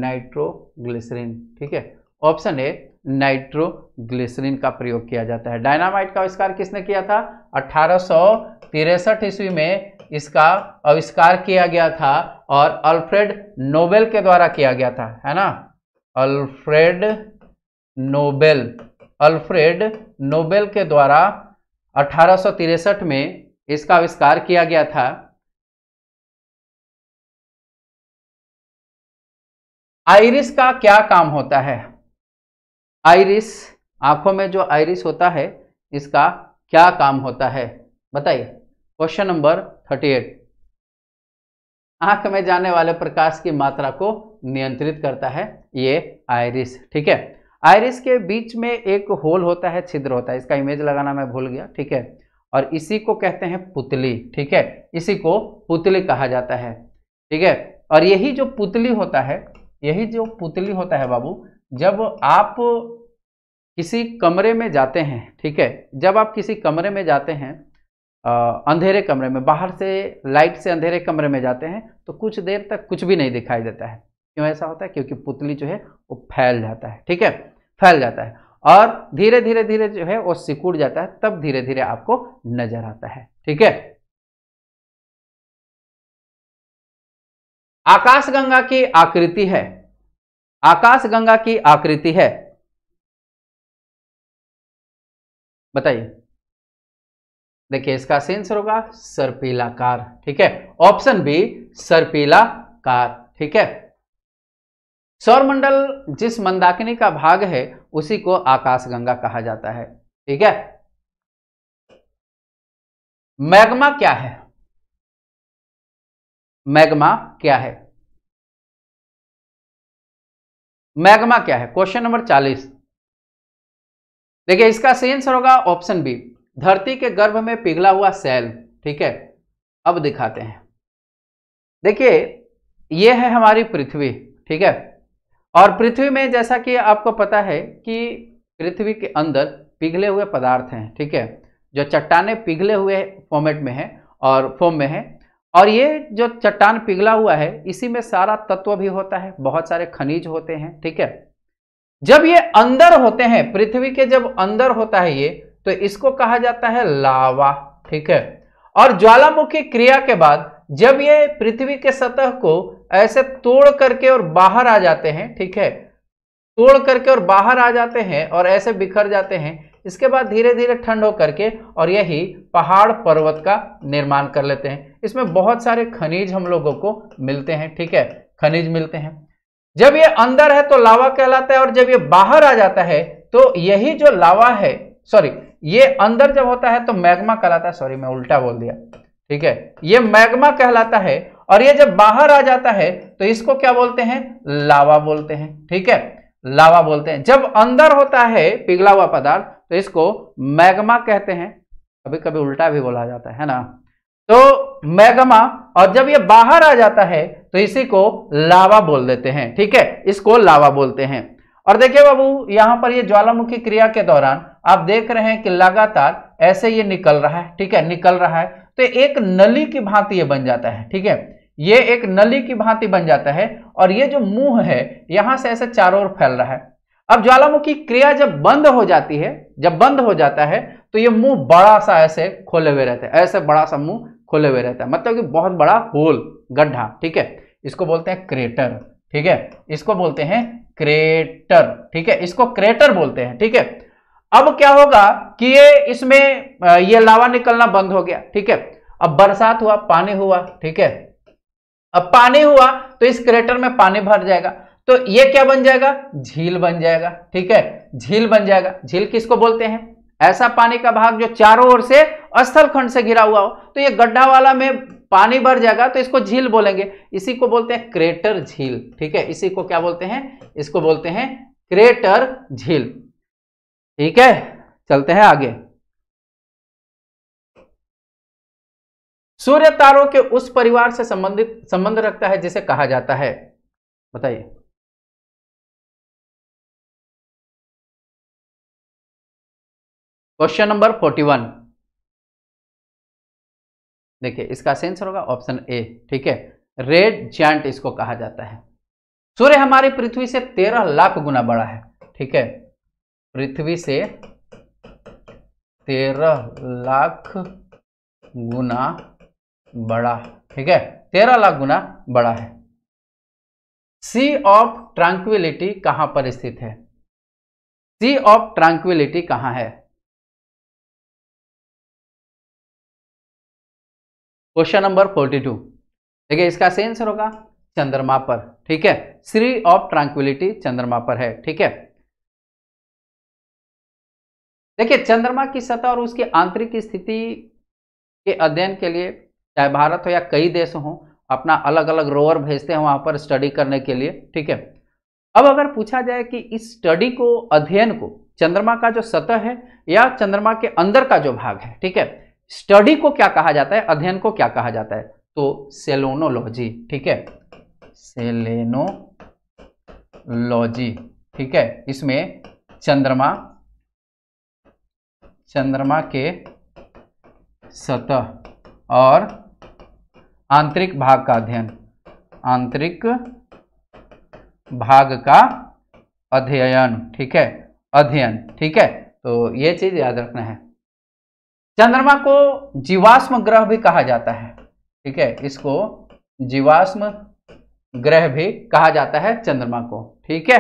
नाइट्रोग्लिसरीन ठीक है ऑप्शन ए नाइट्रोग्लिसरीन का प्रयोग किया जाता है डायनामाइट का आविष्कार किसने किया था अठारह ईस्वी में इसका आविष्कार किया गया था और अल्फ्रेड नोबेल के द्वारा किया गया था है ना अल्फ्रेड नोबेल अल्फ्रेड नोबेल के द्वारा अठारह में इसका आविष्कार किया गया था आयरिस का क्या काम होता है आयरिस आंखों में जो आयरिस होता है इसका क्या काम होता है बताइए क्वेश्चन नंबर थर्टी एट आंख में जाने वाले प्रकाश की मात्रा को नियंत्रित करता है ये आयरिस ठीक है आयरिस के बीच में एक होल होता है छिद्र होता है इसका इमेज लगाना मैं भूल गया ठीक है और इसी को कहते हैं पुतली ठीक है इसी को पुतली कहा जाता है ठीक है और यही जो पुतली होता है यही जो पुतली होता है बाबू जब आप किसी कमरे में जाते हैं ठीक है जब आप किसी कमरे में जाते हैं आ, अंधेरे कमरे में बाहर से लाइट से अंधेरे कमरे में जाते हैं तो कुछ देर तक कुछ भी नहीं दिखाई देता है क्यों ऐसा होता है क्योंकि पुतली जो है वो फैल जाता है ठीक है फैल जाता है और धीरे धीरे धीरे जो है वो सिकुड़ जाता है तब धीरे धीरे आपको नजर आता है ठीक है आकाशगंगा की आकृति है आकाशगंगा की आकृति है बताइए देखिए इसका सेंसर होगा सरपीलाकार ठीक है ऑप्शन बी सर्पिलाकार ठीक है सौरमंडल जिस मंदाकिनी का भाग है उसी को आकाशगंगा कहा जाता है ठीक है मैग्मा क्या है मैग्मा क्या है मैग्मा क्या है क्वेश्चन नंबर चालीस देखिए इसका सही आंसर होगा ऑप्शन बी धरती के गर्भ में पिघला हुआ सेल ठीक है अब दिखाते हैं देखिए यह है हमारी पृथ्वी ठीक है और पृथ्वी में जैसा कि आपको पता है कि पृथ्वी के अंदर पिघले हुए पदार्थ हैं ठीक है जो चट्टाने पिघले हुए फॉर्मेट में है और फॉर्म में है और ये जो चट्टान पिघला हुआ है इसी में सारा तत्व भी होता है बहुत सारे खनिज होते हैं ठीक है जब ये अंदर होते हैं पृथ्वी के जब अंदर होता है ये तो इसको कहा जाता है लावा ठीक है और ज्वालामुखी क्रिया के बाद जब ये पृथ्वी के सतह को ऐसे तोड़ करके और बाहर आ जाते हैं ठीक है तोड़ करके और बाहर आ जाते हैं और ऐसे बिखर जाते हैं इसके बाद धीरे धीरे ठंड हो करके और यही पहाड़ पर्वत का निर्माण कर लेते हैं इसमें बहुत सारे खनिज हम लोगों को मिलते हैं ठीक है खनिज मिलते हैं जब ये अंदर है तो लावा कहलाता है और जब ये बाहर आ जाता है तो यही जो लावा है सॉरी ये अंदर जब होता है तो मैग्मा कहलाता है सॉरी मैं उल्टा बोल दिया ठीक है ये मैग्मा कहलाता है और ये जब बाहर आ जाता है तो इसको क्या बोलते हैं लावा बोलते हैं ठीक है लावा बोलते हैं जब अंदर होता है पिघला हुआ पदार्थ तो इसको मैग्मा कहते हैं कभी कभी उल्टा भी बोला जाता है ना तो मैग्मा और जब ये बाहर आ जाता है तो इसी को लावा बोल देते हैं ठीक है इसको लावा बोलते हैं और देखिए बाबू यहां पर ये ज्वालामुखी क्रिया के दौरान आप देख रहे हैं कि लगातार ऐसे ये निकल रहा है ठीक है निकल रहा है तो एक नली की भांति ये बन जाता है ठीक है ये एक नली की भांति बन जाता है और ये जो मुंह है यहां से ऐसे चारों ओर फैल रहा है अब ज्वालामुखी क्रिया जब बंद हो जाती है जब बंद हो जाता है तो ये मुंह बड़ा सा ऐसे खोले हुए रहता है ऐसे बड़ा सा मुंह खोले हुए रहता है मतलब कि बहुत बड़ा होल गड्ढा ठीक है इसको बोलते हैं क्रेटर ठीक है इसको बोलते हैं क्रेटर ठीक है इसको क्रेटर बोलते हैं ठीक है अब क्या होगा कि ये इसमें ये लावा निकलना बंद हो गया ठीक है अब बरसात हुआ पानी हुआ ठीक है अब पानी हुआ तो इस क्रेटर में पानी भर जाएगा तो ये क्या बन जाएगा झील बन जाएगा ठीक है झील बन जाएगा झील किसको बोलते हैं ऐसा पानी का भाग जो चारों ओर से अस्थलखंड से घिरा हुआ हो तो ये गड्ढा वाला में पानी भर जाएगा तो इसको झील बोलेंगे इसी को बोलते हैं क्रेटर झील ठीक है इसी को क्या बोलते हैं इसको बोलते हैं क्रेटर झील ठीक है चलते हैं आगे सूर्य तारों के उस परिवार से संबंधित संबंध रखता है जिसे कहा जाता है बताइए क्वेश्चन नंबर फोर्टी वन देखिए इसका सेंसर होगा ऑप्शन ए ठीक है रेड जैंट इसको कहा जाता है सूर्य हमारी पृथ्वी से तेरह लाख गुना बड़ा है ठीक है पृथ्वी से तेरह लाख गुना बड़ा ठीक है तेरह लाख गुना बड़ा है सी ऑफ ट्रैंक्विलिटी कहां पर स्थित है सी ऑफ ट्रैंक्विलिटी कहां है क्वेश्चन नंबर फोर्टी टू देखिए इसका सही आंसर होगा चंद्रमा पर ठीक है सी ऑफ ट्रैंक्विलिटी चंद्रमा पर है ठीक है देखिए चंद्रमा की सतह और उसकी आंतरिक स्थिति के अध्ययन के लिए चाहे भारत हो या कई देश हों अपना अलग अलग रोवर भेजते हैं वहां पर स्टडी करने के लिए ठीक है अब अगर पूछा जाए कि इस स्टडी को अध्ययन को चंद्रमा का जो सतह है या चंद्रमा के अंदर का जो भाग है ठीक है स्टडी को क्या कहा जाता है अध्ययन को क्या कहा जाता है तो सेलोनोलॉजी ठीक है सेलेनोलॉजी ठीक है इसमें चंद्रमा चंद्रमा के सतह और आंतरिक भाग का अध्ययन आंतरिक भाग का अध्ययन ठीक है अध्ययन ठीक है तो ये चीज याद रखना है चंद्रमा को जीवाश्म ग्रह भी कहा जाता है ठीक है इसको जीवाश्म ग्रह भी कहा जाता है चंद्रमा को ठीक है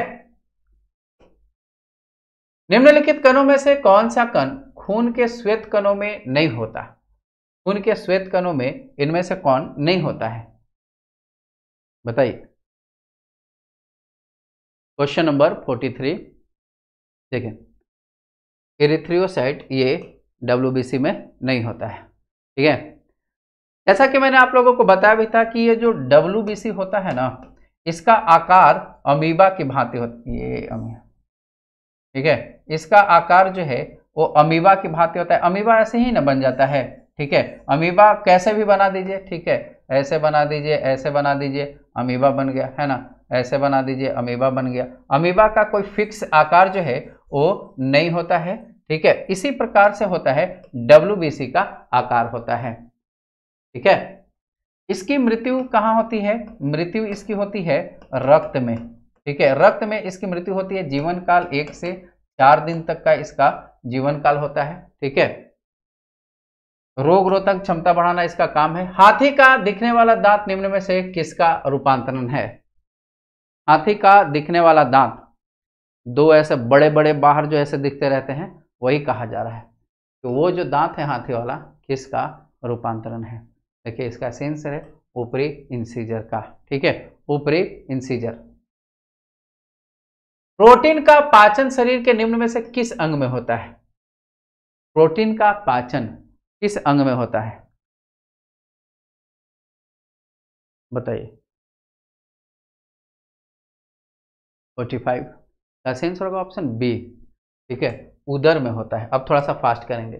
निम्नलिखित कणों में से कौन सा कण खून के श्वेत कणों में नहीं होता उनके श्वेत कणों में इनमें से कौन नहीं होता है बताइए क्वेश्चन नंबर फोर्टी थ्री देखें इरिथ्रियोसाइट ये सी में नहीं होता है ठीक है जैसा कि मैंने आप लोगों को बताया भी था कि ये जो सी होता है ना इसका आकार अमीबा की भांति होती है ठीक है इसका आकार जो है वो अमीबा की भांति होता है अमीबा ऐसे ही ना बन जाता है ठीक है अमीबा कैसे भी बना दीजिए ठीक है ऐसे बना दीजिए ऐसे बना दीजिए अमीबा बन गया है ना ऐसे बना दीजिए अमीबा बन गया अमीबा का कोई फिक्स आकार जो है वो नहीं होता है ठीक है इसी प्रकार से होता है डब्ल्यू का आकार होता है ठीक है इसकी मृत्यु कहाँ होती है मृत्यु इसकी होती है रक्त में ठीक है रक्त में इसकी मृत्यु होती है जीवन काल एक से चार दिन तक का इसका जीवन काल होता है ठीक है रोग रोधक क्षमता बढ़ाना इसका काम है हाथी का दिखने वाला दांत निम्न में से किसका रूपांतरण है हाथी का दिखने वाला दांत दो ऐसे बड़े बड़े बाहर जो ऐसे दिखते रहते हैं वही कहा जा रहा है तो वो जो दांत है हाथी वाला किसका रूपांतरण है देखिए इसका सेंसर है ऊपरी इंसीजर का ठीक है ऊपरी इंसीजर प्रोटीन का पाचन शरीर के निम्न में से किस अंग में होता है प्रोटीन का पाचन किस अंग में होता है बताइए फोर्टी फाइव का सेंसर होगा ऑप्शन बी ठीक है उदर में होता है अब थोड़ा सा फास्ट करेंगे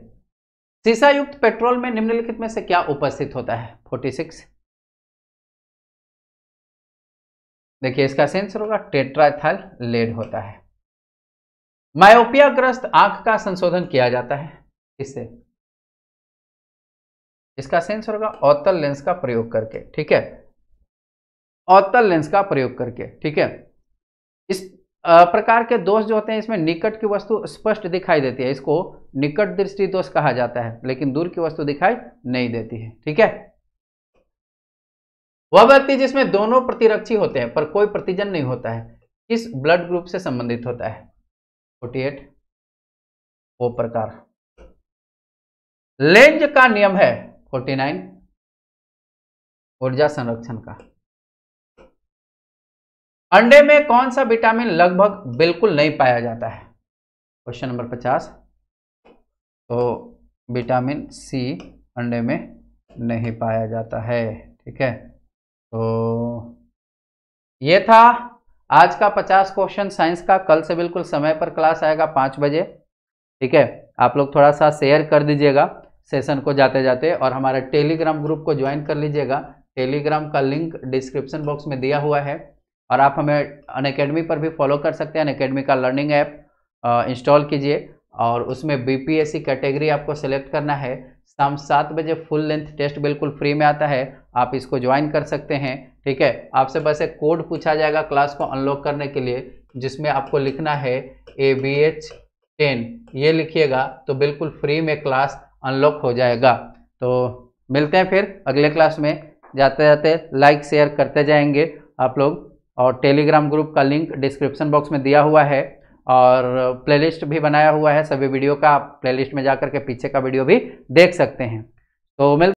सीसा युक्त पेट्रोल में निम्नलिखित में से क्या उपस्थित होता है फोर्टी सिक्स देखिए इसका सेंसर होगा टेट्राथल लेड होता है मायोपिया ग्रस्त आंख का संशोधन किया जाता है इससे इसका सेंस होगा अवतल लेंस का प्रयोग करके ठीक है अवतल लेंस का प्रयोग करके ठीक है इस प्रकार के दोष जो होते हैं इसमें निकट की वस्तु स्पष्ट दिखाई देती है इसको निकट दृष्टि दोष कहा जाता है लेकिन दूर की वस्तु दिखाई नहीं देती है ठीक है वह व्यक्ति जिसमें दोनों प्रतिरक्षी होते हैं पर कोई प्रतिजन नहीं होता है किस ब्लड ग्रुप से संबंधित होता है फोर्टी एट वो प्रकार लेंज का नियम है फोर्टी नाइन ऊर्जा संरक्षण का अंडे में कौन सा विटामिन लगभग बिल्कुल नहीं पाया जाता है क्वेश्चन नंबर पचास तो विटामिन सी अंडे में नहीं पाया जाता है ठीक है तो ये था आज का पचास क्वेश्चन साइंस का कल से बिल्कुल समय पर क्लास आएगा पाँच बजे ठीक है आप लोग थोड़ा सा शेयर कर दीजिएगा सेशन को जाते जाते और हमारा टेलीग्राम ग्रुप को ज्वाइन कर लीजिएगा टेलीग्राम का लिंक डिस्क्रिप्शन बॉक्स में दिया हुआ है और आप हमें अन अकेडमी पर भी फॉलो कर सकते हैं अन अकेडमी का लर्निंग ऐप इंस्टॉल कीजिए और उसमें B P S C category आपको सेलेक्ट करना है शाम सात बजे फुल लेंथ टेस्ट बिल्कुल फ्री में आता है आप इसको ज्वाइन कर सकते हैं ठीक है आपसे बस एक कोड पूछा जाएगा क्लास को अनलॉक करने के लिए जिसमें आपको लिखना है ए बी एच टेन ये लिखिएगा तो बिल्कुल फ्री में क्लास अनलॉक हो जाएगा तो मिलते हैं फिर अगले क्लास में जाते जाते लाइक शेयर करते जाएंगे आप लोग और टेलीग्राम ग्रुप का लिंक डिस्क्रिप्शन बॉक्स में दिया हुआ है और प्लेलिस्ट भी बनाया हुआ है सभी वीडियो का आप प्लेलिस्ट में जा कर के पीछे का वीडियो भी देख सकते हैं तो मिल